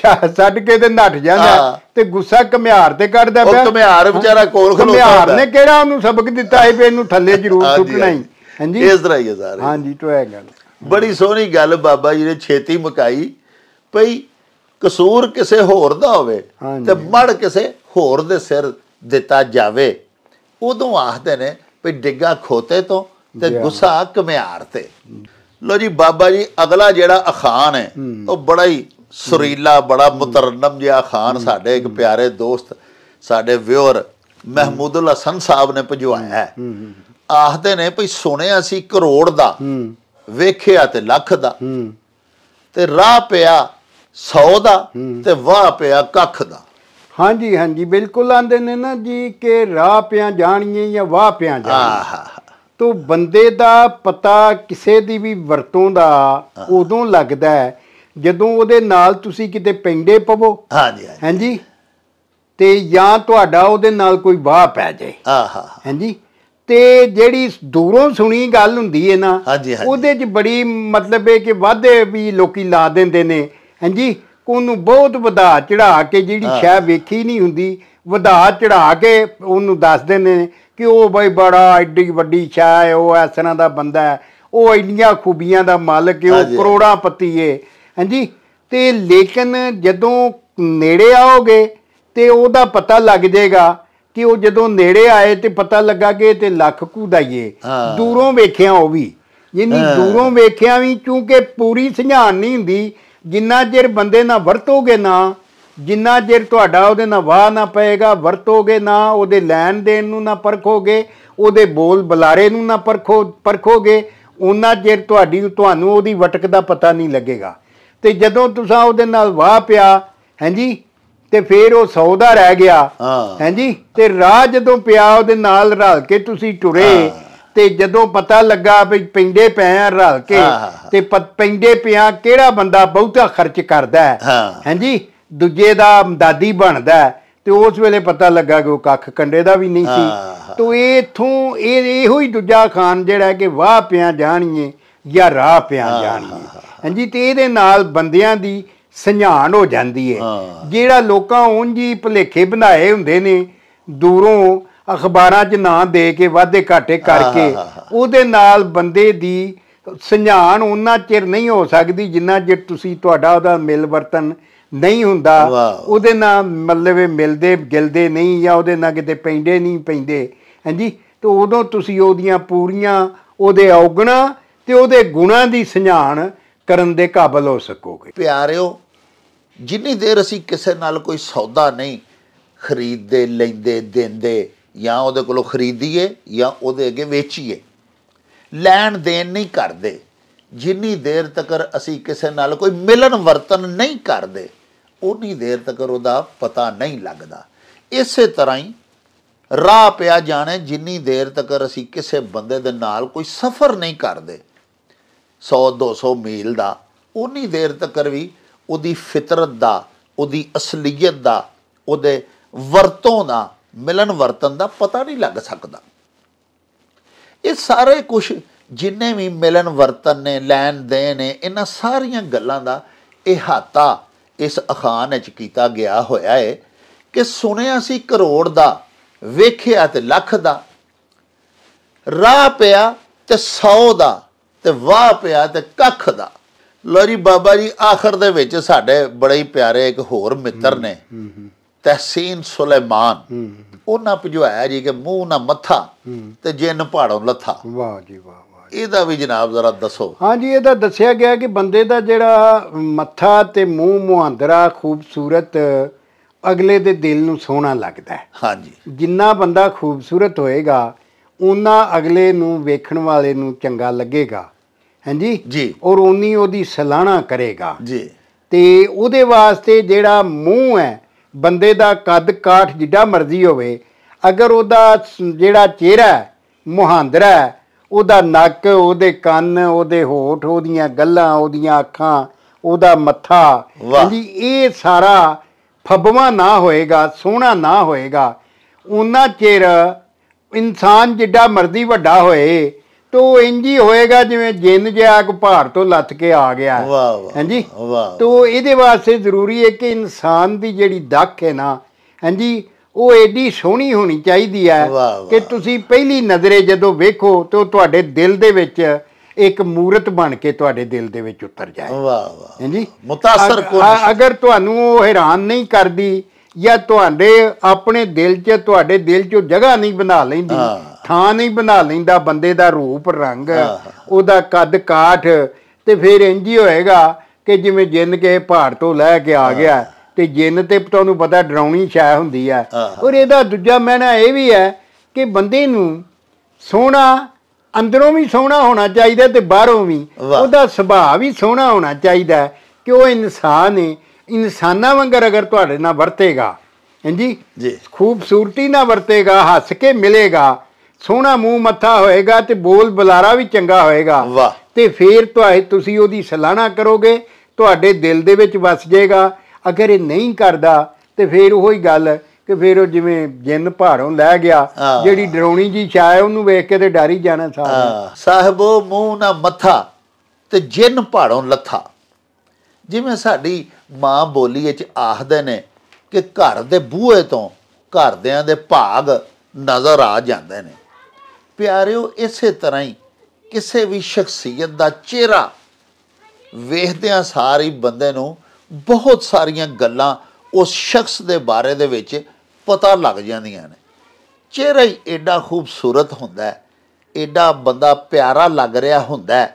ਛਾ ਸੱਟ ਕੇ ਤੇ ਨੱਠ ਜਾਂਦਾ ਤੇ ਗੁੱਸਾ ਕਮਿਹਾਰ ਤੇ ਕੱਢਦਾ ਪਿਆ ਉਹ ਕਮਿਆਰ ਵਿਚਾਰਾ ਕੋਲ ਖਲੋਦਾ ਕਮਿਹਾਰ ਨੇ ਕਿਹੜਾ ਉਹਨੂੰ ਸਬਕ ਦਿੱਤਾ ਹੈ ਵੀ ਇਹਨੂੰ ਥੱਲੇ ਜ਼ਰੂਰ ਟੁੱਟਣਾ ਹੀ ਹਾਂਜੀ ਇਸ ਤਰ੍ਹਾਂ ਹੀ ਹੈ ਸਾਰੇ ਹਾਂਜੀ ਤੋਂ ਗੱਲ ਬੜੀ ਸੋਹਣੀ ਗੱਲ ਬਾਬਾ ਜੀ ਨੇ ਛੇਤੀ ਮੁਕਾਈ ਭਈ ਕਸੂਰ ਕਿਸੇ ਹੋਰ ਦਾ ਹੋਵੇ ਤੇ ਮੜ ਕਿਸੇ ਹੋਰ ਦੇ ਸਿਰ ਦਿੱਤਾ ਜਾਵੇ ਉਦੋਂ ਆਖਦੇ ਨੇ ਵੀ ਡਿੱਗਾ ਖੋਤੇ ਤੋਂ ਤੇ ਗੁੱਸਾ ਕਮਿਆਰ ਤੇ ਲੋ ਜੀ ਬਾਬਾ ਜੀ ਅਗਲਾ ਜਿਹੜਾ ਅਖਾਨ ਹੈ ਉਹ ਬੜਾ ਹੀ ਸੁਰੀਲਾ ਬੜਾ ਮੁਤਰਨਮ ਜਿਹਾ ਅਖਾਨ ਸਾਡੇ ਇੱਕ ਪਿਆਰੇ ਦੋਸਤ ਸਾਡੇ ਵਿਅਰ ਮਹਿਮੂਦੁਲ ਹਸਨ ਸਾਹਿਬ ਨੇ ਭਜਵਾਇਆ ਹੈ ਆਖਦੇ ਨੇ ਭਈ ਸੁਣਿਆ ਸੀ ਕਰੋੜ ਦਾ ਵੇਖਿਆ ਤੇ ਲੱਖ ਦਾ ਤੇ ਰਾਹ ਪਿਆ 100 ਦਾ ਤੇ ਵਾਹ ਪਿਆ ਕੱਖ ਦਾ ਹਾਂਜੀ ਹਾਂਜੀ ਬਿਲਕੁਲ ਆਂਦੇ ਨੇ ਨਾ ਜੀ ਕਿ ਰਾਹ ਪਿਆ ਜਾਣੀਏ ਜਾਂ ਵਾਹ ਪਿਆ ਜਾਣੀਏ ਤੋਂ ਬੰਦੇ ਦਾ ਪਤਾ ਕਿਸੇ ਦੀ ਵੀ ਵਰਤੋਂ ਦਾ ਉਦੋਂ ਲੱਗਦਾ ਹੈ ਜਦੋਂ ਉਹਦੇ ਨਾਲ ਤੁਸੀਂ ਕਿਤੇ ਪੈਂਡੇ ਪਵੋ ਹਾਂਜੀ ਹਾਂਜੀ ਤੇ ਜਾਂ ਤੁਹਾਡਾ ਉਹਦੇ ਨਾਲ ਕੋਈ ਵਾਹ ਪੈ ਜਾਏ ਆਹਾ ਹਾਂਜੀ ਤੇ ਜਿਹੜੀ ਦੂਰੋਂ ਸੁਣੀ ਗੱਲ ਹੁੰਦੀ ਹੈ ਨਾ ਉਹਦੇ 'ਚ ਬੜੀ ਮਤਲਬ ਹੈ ਕਿ ਵਾਧੇ ਵੀ ਲੋਕੀ ਲਾ ਦਿੰਦੇ ਨੇ ਹਾਂਜੀ ਉਹਨੂੰ ਬਹੁਤ ਵਧਾ ਚੜਾ ਕੇ ਜਿਹੜੀ ਸ਼ੈ ਵੇਖੀ ਨਹੀਂ ਹੁੰਦੀ ਵਧਾ ਚੜਾ ਕੇ ਉਹਨੂੰ ਦੱਸ ਦਿੰਦੇ ਨੇ ਕਿ ਉਹ ਬਈ ਬੜਾ ਐਡੀ ਵੱਡੀ ਛਾ ਹੈ ਉਹ ਇਸ ਤਰ੍ਹਾਂ ਦਾ ਬੰਦਾ ਹੈ ਉਹ ਇੰਨੀਆਂ ਖੂਬੀਆਂ ਦਾ ਮਾਲਕ ਹੈ ਉਹ ਕਰੋੜਾਂ ਪਤੀ ਹੈ ਹਾਂਜੀ ਤੇ ਲੇਕਿਨ ਜਦੋਂ ਨੇੜੇ ਆਓਗੇ ਤੇ ਉਹਦਾ ਪਤਾ ਲੱਗ ਜਾਏਗਾ ਕਿ ਉਹ ਜਦੋਂ ਨੇੜੇ ਆਏ ਤੇ ਪਤਾ ਲੱਗਾ ਕਿ ਤੇ ਲੱਖ ਕੁ ਦਾ ਹੀ ਹੈ ਦੂਰੋਂ ਵੇਖਿਆ ਉਹ ਵੀ ਯਾਨੀ ਦੂਰੋਂ ਵੇਖਿਆ ਵੀ ਕਿਉਂਕਿ ਪੂਰੀ ਸੁਝਾਨ ਨਹੀਂ ਹੁੰਦੀ ਜਿੰਨਾ ਚਿਰ ਬੰਦੇ ਨਾਲ ਵਰਤੋਗੇ ਨਾ ਜਿੰਨਾ ਚਿਰ ਤੁਹਾਡਾ ਉਹਦੇ ਨਾਲ ਵਾਹ ਨਾ ਪਏਗਾ ਵਰਤੋਗੇ ਨਾ ਉਹਦੇ ਲੈਣ ਦੇਣ ਨੂੰ ਨਾ ਪਰਖੋਗੇ ਉਹਦੇ ਬੋਲ ਬੁਲਾਰੇ ਨੂੰ ਨਾ ਪਰਖੋ ਪਰਖੋਗੇ ਉਹਨਾਂ ਚਿਰ ਤੁਹਾਡੀ ਤੁਹਾਨੂੰ ਉਹਦੀ ਵਟਕ ਦਾ ਪਤਾ ਨਹੀਂ ਲੱਗੇਗਾ ਤੇ ਜਦੋਂ ਤੁਸੀਂ ਉਹਦੇ ਨਾਲ ਵਾਹ ਪਿਆ ਹਾਂਜੀ ਤੇ ਫੇਰ ਉਹ ਸੌਦਾ ਰਹਿ ਗਿਆ ਹਾਂਜੀ ਤੇ ਰਾਹ ਜਦੋਂ ਪਿਆ ਉਹਦੇ ਨਾਲ ਰਲ ਕੇ ਤੁਸੀਂ ਟੁਰੇ ਤੇ ਜਦੋਂ ਪਤਾ ਲੱਗਾ ਵੀ ਪਿੰਡੇ ਪਏ ਆ ਰਲ ਕੇ ਤੇ ਪਿੰਡੇ ਪਿਆ ਕਿਹੜਾ ਬੰਦਾ ਬਹੁਤਾ ਖਰਚ ਕਰਦਾ ਹੈ ਹਾਂਜੀ ਦੂਜੇ ਦਾ ਦਾਦੀ ਬਣਦਾ ਤੇ ਉਸ ਵੇਲੇ ਪਤਾ ਲੱਗਾ ਕਿ ਉਹ ਕੱਖ ਕੰਡੇ ਦਾ ਵੀ ਨਹੀਂ ਸੀ ਤੋ ਇਥੋਂ ਇਹ ਇਹੋ ਹੀ ਦੂਜਾ ਖਾਨ ਜਿਹੜਾ ਕਿ ਵਾਹ ਪਿਆ ਜਾਣੀਏ ਜਾਂ ਰਾਹ ਪਿਆ ਜਾਣੀਏ ਹਾਂਜੀ ਤੇ ਇਹਦੇ ਨਾਲ ਬੰਦਿਆਂ ਦੀ ਸੰਝਾਨ ਹੋ ਜਾਂਦੀ ਹੈ ਜਿਹੜਾ ਲੋਕਾਂ ਉਂਝੀ ਭਲੇਖੇ ਬਣਾਏ ਹੁੰਦੇ ਨੇ ਦੂਰੋਂ ਅਖਬਾਰਾਂ 'ਚ ਨਾਂ ਦੇ ਕੇ ਵਾਅਦੇ ਘਾਟੇ ਕਰਕੇ ਉਹਦੇ ਨਾਲ ਬੰਦੇ ਦੀ ਸੰਝਾਨ ਉਹਨਾਂ ਚਿਰ ਨਹੀਂ ਹੋ ਸਕਦੀ ਜਿੰਨਾ ਚਿਰ ਤੁਸੀਂ ਤੁਹਾਡਾ ਉਹਦਾ ਮਿਲ ਵਰਤਨ ਨਹੀਂ ਹੁੰਦਾ ਉਹਦੇ ਨਾਲ ਮਤਲਬ ਮਿਲਦੇ ਗਿਲਦੇ ਨਹੀਂ ਜਾਂ ਉਹਦੇ ਨਾਲ ਕਿਤੇ ਪੈਂਦੇ ਨਹੀਂ ਪੈਂਦੇ ਹਾਂਜੀ ਤੇ ਉਦੋਂ ਤੁਸੀਂ ਉਹਦੀਆਂ ਪੂਰੀਆਂ ਉਹਦੇ ਔਗਣਾ ਤੇ ਉਹਦੇ ਗੁਣਾ ਦੀ ਸੰਝਾਣ ਕਰਨ ਦੇ ਕਾਬਲ ਹੋ ਸਕੋਗੇ ਪਿਆਰਿਓ ਜਿੰਨੀ ਦੇਰ ਅਸੀਂ ਕਿਸੇ ਨਾਲ ਕੋਈ ਸੌਦਾ ਨਹੀਂ ਖਰੀਦਦੇ ਲੈਂਦੇ ਦਿੰਦੇ ਜਾਂ ਉਹਦੇ ਕੋਲੋਂ ਖਰੀਦੀਏ ਜਾਂ ਉਹਦੇ ਅੱਗੇ ਵੇਚੀਏ ਲੈਣ ਦੇਣ ਨਹੀਂ ਕਰਦੇ ਜਿੰਨੀ ਦੇਰ ਤੱਕ ਅਸੀਂ ਕਿਸੇ ਨਾਲ ਕੋਈ ਮਿਲਨ ਵਰਤਨ ਨਹੀਂ ਕਰਦੇ ਉਨੀ ਦੇਰ ਤੱਕ ਉਹਦਾ ਪਤਾ ਨਹੀਂ ਲੱਗਦਾ ਇਸੇ ਤਰ੍ਹਾਂ ਹੀ ਰਾਹ ਪਿਆ ਜਾਣੇ ਜਿੰਨੀ ਦੇਰ ਤੱਕ ਅਸੀਂ ਕਿਸੇ ਬੰਦੇ ਦੇ ਨਾਲ ਕੋਈ ਸਫ਼ਰ ਨਹੀਂ ਕਰਦੇ 100 200 ਮੀਲ ਦਾ ਉਨੀ ਦੇਰ ਤੱਕ ਵੀ ਉਹਦੀ ਫਿਤਰਤ ਦਾ ਉਹਦੀ ਅਸਲੀਅਤ ਦਾ ਉਹਦੇ ਵਰਤੋਂ ਦਾ ਮਿਲਨ ਵਰਤਨ ਦਾ ਪਤਾ ਨਹੀਂ ਲੱਗ ਸਕਦਾ ਇਹ ਸਾਰੇ ਕੁਝ ਜਿੰਨੇ ਵੀ ਮਿਲਨ ਵਰਤਨ ਨੇ ਲੈਣ ਦੇਣ ਨੇ ਇਹਨਾਂ ਸਾਰੀਆਂ ਗੱਲਾਂ ਦਾ ਇਹ ਹਾਤਾ ਇਸ ਅਖਾਨ ਵਿੱਚ ਕੀਤਾ ਗਿਆ ਹੋਇਆ ਹੈ ਕਿ ਸੁਣਿਆ ਸੀ ਕਰੋੜ ਦਾ ਵੇਖਿਆ ਤੇ ਲੱਖ ਦਾ ਰਾਹ ਪਿਆ ਤੇ 100 ਦਾ ਤੇ ਵਾਹ ਪਿਆ ਤੇ ਕੱਖ ਦਾ ਲੋਰੀ ਬਾਬਾ ਜੀ ਆਖਰ ਦੇ ਵਿੱਚ ਸਾਡੇ ਬੜੇ ਹੀ ਪਿਆਰੇ ਇੱਕ ਹੋਰ ਮਿੱਤਰ ਨੇ ਤਹਿਸੀਨ ਸੁਲੈਮਾਨ ਉਹਨਾਂ ਪਜਵਾਇਆ ਜੀ ਕਿ ਮੂੰਹ ਨਾ ਮੱਥਾ ਤੇ ਜਿੰਨ ਪਹਾੜੋਂ ਲੱਥਾ ਵਾਹ ਜੀ ਵਾਹ ਇਹਦਾ ਵੀ ਜਨਾਬ ਜ਼ਰਾ ਦੱਸੋ ਹਾਂਜੀ ਇਹਦਾ ਦੱਸਿਆ ਗਿਆ ਕਿ ਬੰਦੇ ਦਾ ਜਿਹੜਾ ਮੱਥਾ ਤੇ ਮੂੰਹ ਮੁਹੰਦਰਾ ਖੂਬਸੂਰਤ ਅਗਲੇ ਦੇ ਦਿਲ ਨੂੰ ਸੋਹਣਾ ਲੱਗਦਾ ਹੈ ਹਾਂਜੀ ਜਿੰਨਾ ਬੰਦਾ ਖੂਬਸੂਰਤ ਹੋਏਗਾ ਉਹਨਾਂ ਅਗਲੇ ਨੂੰ ਵੇਖਣ ਵਾਲੇ ਨੂੰ ਚੰਗਾ ਲੱਗੇਗਾ ਹਾਂਜੀ ਜੀ ਔਰ ਉਨੀ ਉਹਦੀ ਸਲਾਹਣਾ ਕਰੇਗਾ ਜੀ ਤੇ ਉਹਦੇ ਵਾਸਤੇ ਜਿਹੜਾ ਮੂੰਹ ਹੈ ਬੰਦੇ ਦਾ ਕੱਦ ਕਾਠ ਜਿੱਡਾ ਮਰਜ਼ੀ ਹੋਵੇ ਅਗਰ ਉਹਦਾ ਜਿਹੜਾ ਚਿਹਰਾ ਹੈ ਉਹਦਾ ਨੱਕ ਉਹਦੇ ਕੰਨ ਉਹਦੇ ਹੋਠ ਉਹਦੀਆਂ ਗੱਲਾਂ ਉਹਦੀਆਂ ਅੱਖਾਂ ਉਹਦਾ ਮੱਥਾ ਜੀ ਇਹ ਸਾਰਾ ਫੱਬਵਾ ਨਾ ਹੋਏਗਾ ਸੋਹਣਾ ਨਾ ਹੋਏਗਾ ਉਹਨਾਂ ਚਿਰ ਇਨਸਾਨ ਜਿੱਡਾ ਮਰਦੀ ਵੱਡਾ ਹੋਏ ਤੋ ਇੰਜੀ ਹੋਏਗਾ ਜਿਵੇਂ ਜਿੰਨ ਜਿਆਕ ਕੋ ਭਾਰ ਤੋਂ ਲੱਥ ਕੇ ਆ ਗਿਆ ਹਾਂਜੀ ਤੋ ਇਹਦੇ ਵਾਸਤੇ ਜ਼ਰੂਰੀ ਹੈ ਕਿ ਇਨਸਾਨ ਦੀ ਜਿਹੜੀ ਦੱਖ ਹੈ ਨਾ ਹਾਂਜੀ ਉਹ ਏਡੀ ਸੋਹਣੀ ਹੋਣੀ ਚਾਹੀਦੀ ਹੈ ਕਿ ਤੁਸੀਂ ਪਹਿਲੀ ਨਜ਼ਰੇ ਜਦੋਂ ਵੇਖੋ ਤੇ ਉਹ ਤੁਹਾਡੇ ਦਿਲ ਦੇ ਵਿੱਚ ਇੱਕ ਮੂਰਤ ਬਣ ਕੇ ਤੁਹਾਡੇ ਦਿਲ ਦੇ ਵਿੱਚ ਉਤਰ ਜਾਏ ਵਾਹ ਵਾਹ ਹਾਂਜੀ ਮੁਤਾਸਰ ਅਗਰ ਤੁਹਾਨੂੰ ਉਹ ਹੈਰਾਨ ਨਹੀਂ ਕਰਦੀ ਜਾਂ ਤੁਹਾਡੇ ਆਪਣੇ ਦਿਲ 'ਚ ਤੁਹਾਡੇ ਦਿਲ 'ਚ ਜਗ੍ਹਾ ਨਹੀਂ ਬਣਾ ਲੈਂਦੀ ਥਾਂ ਨਹੀਂ ਬਣਾ ਲੈਂਦਾ ਬੰਦੇ ਦਾ ਰੂਪ ਰੰਗ ਉਹਦਾ ਕੱਦ ਕਾਠ ਤੇ ਫਿਰ ਇੰਜ ਹੀ ਹੋਏਗਾ ਕਿ ਜਿਵੇਂ ਜਿੰਨ ਕੇ ਪਹਾੜ ਤੋਂ ਲੈ ਕੇ ਆ ਗਿਆ ਤੇ ਜਿੰਨ ਤੇ ਤੁਹਾਨੂੰ ਪਤਾ ਡਰਾਉਣੀ ਛਾਇ ਹੁੰਦੀ ਆ ਔਰ ਇਹਦਾ ਦੂਜਾ ਮਹਿਨਾ ਇਹ ਵੀ ਹੈ ਕਿ ਬੰਦੇ ਨੂੰ ਸੋਹਣਾ ਅੰਦਰੋਂ ਵੀ ਸੋਹਣਾ ਹੋਣਾ ਚਾਹੀਦਾ ਤੇ ਬਾਹਰੋਂ ਵੀ ਉਹਦਾ ਸੁਭਾਅ ਵੀ ਸੋਹਣਾ ਹੋਣਾ ਚਾਹੀਦਾ ਕਿ ਉਹ ਇਨਸਾਨ ਹੈ ਇਨਸਾਨਾਂ ਵਾਂਗਰ ਅਗਰ ਤੁਹਾਡੇ ਨਾਲ ਵਰਤੇਗਾ ਹਾਂਜੀ ਜੀ ਖੂਬਸੂਰਤੀ ਨਾਲ ਵਰਤੇਗਾ ਹੱਸ ਕੇ ਮਿਲੇਗਾ ਸੋਹਣਾ ਮੂੰਹ ਮੱਥਾ ਹੋਏਗਾ ਤੇ ਬੋਲ ਬੁਲਾਰਾ ਵੀ ਚੰਗਾ ਹੋਏਗਾ ਵਾਹ ਤੇ ਫੇਰ ਤੁਸੀਂ ਉਹਦੀ ਸਲਾਹਣਾ ਕਰੋਗੇ ਤੁਹਾਡੇ ਦਿਲ ਦੇ ਵਿੱਚ ਵਸ ਜਾਏਗਾ ਅਗਰ ਇਹ ਨਹੀਂ ਕਰਦਾ ਤੇ ਉਹ ਉਹੀ ਗੱਲ ਕਿ ਫੇਰ ਉਹ ਜਿਵੇਂ ਜਿੰਨ ਭਾਰੋਂ ਲੈ ਗਿਆ ਜਿਹੜੀ ਡਰਾਉਣੀ ਜੀ ਛਾਇ ਉਹਨੂੰ ਵੇਖ ਕੇ ਤੇ ਡਰ ਹੀ ਜਾਣਾ ਸਾਹਿਬ ਸਾਹਿਬੋ ਮੂੰਹ ਨਾ ਮੱਥਾ ਤੇ ਜਿੰਨ ਭਾਰੋਂ ਲੱਥਾ ਜਿਵੇਂ ਸਾਡੀ ਮਾਂ ਬੋਲੀ ਵਿੱਚ ਆਖਦੇ ਨੇ ਕਿ ਘਰ ਦੇ ਬੂਹੇ ਤੋਂ ਘਰਦਿਆਂ ਦੇ ਭਾਗ ਨਜ਼ਰ ਆ ਜਾਂਦੇ ਨੇ ਪਿਆਰਿਓ ਇਸੇ ਤਰ੍ਹਾਂ ਹੀ ਕਿਸੇ ਵੀ ਸ਼ਖਸੀਅਤ ਦਾ ਚਿਹਰਾ ਵੇਖਦਿਆਂ ਸਾਰੇ ਬੰਦੇ ਨੂੰ ਬਹੁਤ ਸਾਰੀਆਂ ਗੱਲਾਂ ਉਸ ਸ਼ਖਸ ਦੇ ਬਾਰੇ ਦੇ ਵਿੱਚ ਪਤਾ ਲੱਗ ਜਾਂਦੀਆਂ ਨੇ ਚਿਹਰਾ ਹੀ ਐਡਾ ਖੂਬਸੂਰਤ ਹੁੰਦਾ ਹੈ ਐਡਾ ਬੰਦਾ ਪਿਆਰਾ ਲੱਗ ਰਿਹਾ ਹੁੰਦਾ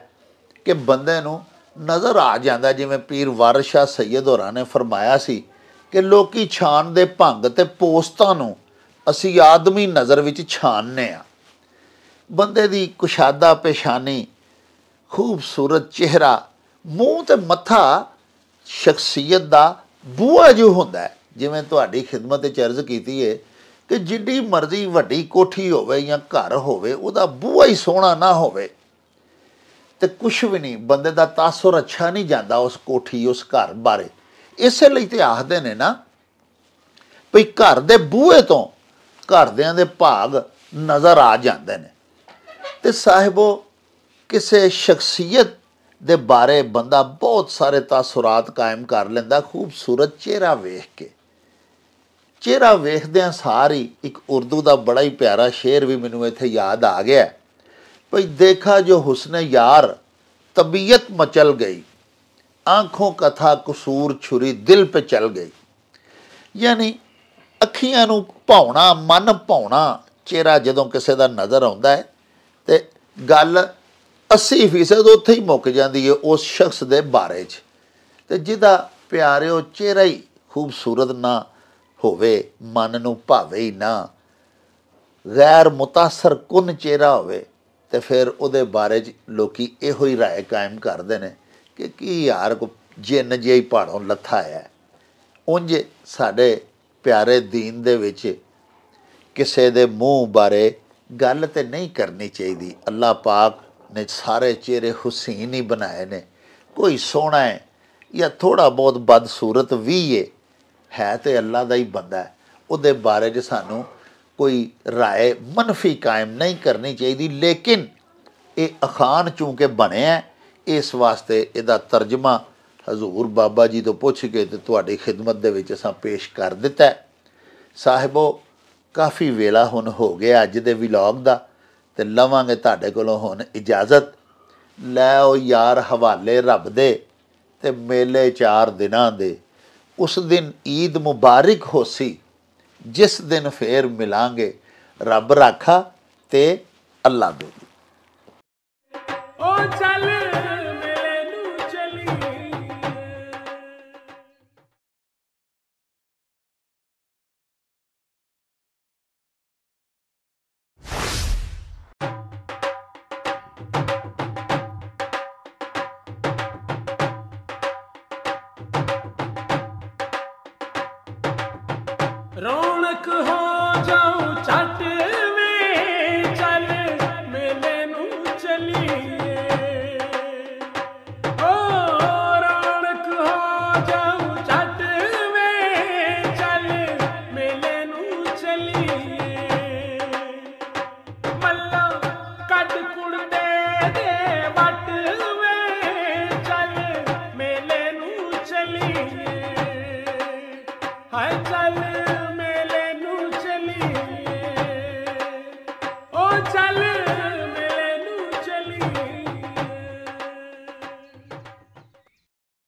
ਕਿ ਬੰਦੇ ਨੂੰ ਨਜ਼ਰ ਆ ਜਾਂਦਾ ਜਿਵੇਂ ਪੀਰ ਵਾਰਿਸ਼ਾ ਸੈਦ ਹੋਰਾਂ ਨੇ ਫਰਮਾਇਆ ਸੀ ਕਿ ਲੋਕੀ ਛਾਨ ਦੇ ਭੰਗ ਤੇ ਪੋਸਤਾਂ ਨੂੰ ਅਸੀਂ ਆਦਮੀ ਨਜ਼ਰ ਵਿੱਚ ਛਾਨਨੇ ਆ ਬੰਦੇ ਦੀ ਕੁਸ਼ਾਦਾ ਪੇਸ਼ਾਨੀ ਖੂਬਸੂਰਤ ਚਿਹਰਾ ਮੂੰਹ ਤੇ ਮੱਥਾ ਸ਼ਖਸੀਅਤ ਦਾ ਬੂਆ ਜੋ ਹੁੰਦਾ ਹੈ ਜਿਵੇਂ ਤੁਹਾਡੀ ਖਿਦਮਤ ਤੇ ਚਰਜ਼ ਕੀਤੀ ਏ ਕਿ ਜਿੱਡੀ ਮਰਜ਼ੀ ਵੱਡੀ ਕੋਠੀ ਹੋਵੇ ਜਾਂ ਘਰ ਹੋਵੇ ਉਹਦਾ ਬੂਆ ਹੀ ਸੋਹਣਾ ਨਾ ਹੋਵੇ ਤੇ ਕੁਝ ਵੀ ਨਹੀਂ ਬੰਦੇ ਦਾ ਤਾਸੁਰ ਅੱਛਾ ਨਹੀਂ ਜਾਂਦਾ ਉਸ ਕੋਠੀ ਉਸ ਘਰ ਬਾਰੇ ਇਸੇ ਲਈ ਤੇ ਆਖਦੇ ਨੇ ਨਾ ਭਈ ਘਰ ਦੇ ਬੂਹੇ ਤੋਂ ਘਰਦਿਆਂ ਦੇ ਭਾਗ ਨਜ਼ਰ ਆ ਜਾਂਦੇ ਨੇ ਤੇ ਸਾਹਿਬੋ ਕਿਸੇ ਸ਼ਖਸੀਅਤ ਦੇ ਬਾਰੇ ਬੰਦਾ ਬਹੁਤ ਸਾਰੇ ਤਾਸੁਰਾਤ ਕਾਇਮ ਕਰ ਲੈਂਦਾ ਖੂਬਸੂਰਤ ਚਿਹਰਾ ਵੇਖ ਕੇ ਚਿਹਰਾ ਵੇਖਦਿਆਂ ਸਾਰੀ ਇੱਕ ਉਰਦੂ ਦਾ ਬੜਾ ਹੀ ਪਿਆਰਾ ਸ਼ੇਰ ਵੀ ਮੈਨੂੰ ਇੱਥੇ ਯਾਦ ਆ ਗਿਆ ਭਈ ਦੇਖਾ ਜੋ ਹੁਸਨ ਯਾਰ ਤਬੀਅਤ ਮਚਲ ਗਈ ਅੱਖੋਂ ਕਥਾ ਕਸੂਰ ਛੁਰੀ ਦਿਲ 'ਤੇ ਚਲ ਗਈ ਯਾਨੀ ਅੱਖੀਆਂ ਨੂੰ ਭਾਉਣਾ ਮਨ ਭਾਉਣਾ ਚਿਹਰਾ ਜਦੋਂ ਕਿਸੇ ਦਾ ਨਜ਼ਰ ਆਉਂਦਾ ਹੈ ਤੇ ਗੱਲ 80% ਉੱਥੇ ਹੀ ਮੁੱਕ ਜਾਂਦੀ ਹੈ ਉਸ ਸ਼ਖਸ ਦੇ ਬਾਰੇ 'ਚ ਤੇ ਜਿਹਦਾ ਪਿਆਰਿਓ ਚਿਹਰਾ ਹੀ ਖੂਬਸੂਰਤ ਨਾ ਹੋਵੇ ਮਨ ਨੂੰ ਭਾਵੇ ਹੀ ਨਾ ਗੈਰ ਮੁਤਾਸਰ ਕੁਨ ਚਿਹਰਾ ਹੋਵੇ ਤੇ ਫਿਰ ਉਹਦੇ ਬਾਰੇ 'ਚ ਲੋਕੀ ਇਹੋ ਹੀ رائے ਕਾਇਮ ਕਰਦੇ ਨੇ ਕਿ ਕੀ ਯਾਰ ਕੋ ਜਿੰਨ ਜਿਹੀ ਪਹਾੜੋਂ ਲੱਥਾ ਆਇਆ ਉੰਜ ਸਾਡੇ ਪਿਆਰੇ ਦੀਨ ਦੇ ਵਿੱਚ ਕਿਸੇ ਦੇ ਮੂੰਹ ਬਾਰੇ ਗੱਲ ਤੇ ਨਹੀਂ ਕਰਨੀ ਚਾਹੀਦੀ ਅੱਲਾਹ ਪਾਕ ਨੇ ਸਾਰੇ ਚਿਹਰੇ ਹੁਸੈਨ ਹੀ ਬਣਾਏ ਨੇ ਕੋਈ ਸੋਹਣਾ ਹੈ ਜਾਂ ਥੋੜਾ ਬਹੁਤ ਬਦਸੂਰਤ ਵੀ ਹੈ ਹੈ ਤੇ ਅੱਲਾ ਦਾ ਹੀ ਬੰਦਾ ਹੈ ਉਹਦੇ ਬਾਰੇ 'ਚ ਸਾਨੂੰ ਕੋਈ رائے ਮਨਫੀ ਕਾਇਮ ਨਹੀਂ ਕਰਨੀ ਚਾਹੀਦੀ ਲੇਕਿਨ ਇਹ ਅਖਾਨ ਚੂੰਕੇ ਬਣਿਆ ਇਸ ਵਾਸਤੇ ਇਹਦਾ ਤਰਜਮਾ ਹਜ਼ੂਰ ਬਾਬਾ ਜੀ ਤੋਂ ਪੁੱਛ ਕੇ ਤੇ ਤੁਹਾਡੀ ਖਿਦਮਤ ਦੇ ਵਿੱਚ ਅਸਾਂ ਪੇਸ਼ ਕਰ ਦਿੱਤਾ ਸਾਹਿਬੋ ਕਾਫੀ ਵੇਲਾ ਹੁਣ ਹੋ ਗਿਆ ਅੱਜ ਦੇ ਵਲੌਗ ਦਾ ਤੇ ਲਵਾਂਗੇ ਤੁਹਾਡੇ ਕੋਲੋਂ ਹੁਣ ਇਜਾਜ਼ਤ ਲੈ ਉਹ ਯਾਰ ਹਵਾਲੇ ਰੱਬ ਦੇ ਤੇ ਮੇਲੇ ਚਾਰ ਦਿਨਾਂ ਦੇ ਉਸ ਦਿਨ ਈਦ ਮੁਬਾਰਕ ਹੋਸੀ ਜਿਸ ਦਿਨ ਫੇਰ ਮਿਲਾਂਗੇ ਰੱਬ ਰਾਖਾ ਤੇ ਅੱਲਾ ਦੇ ਉਹ ਚੱਲ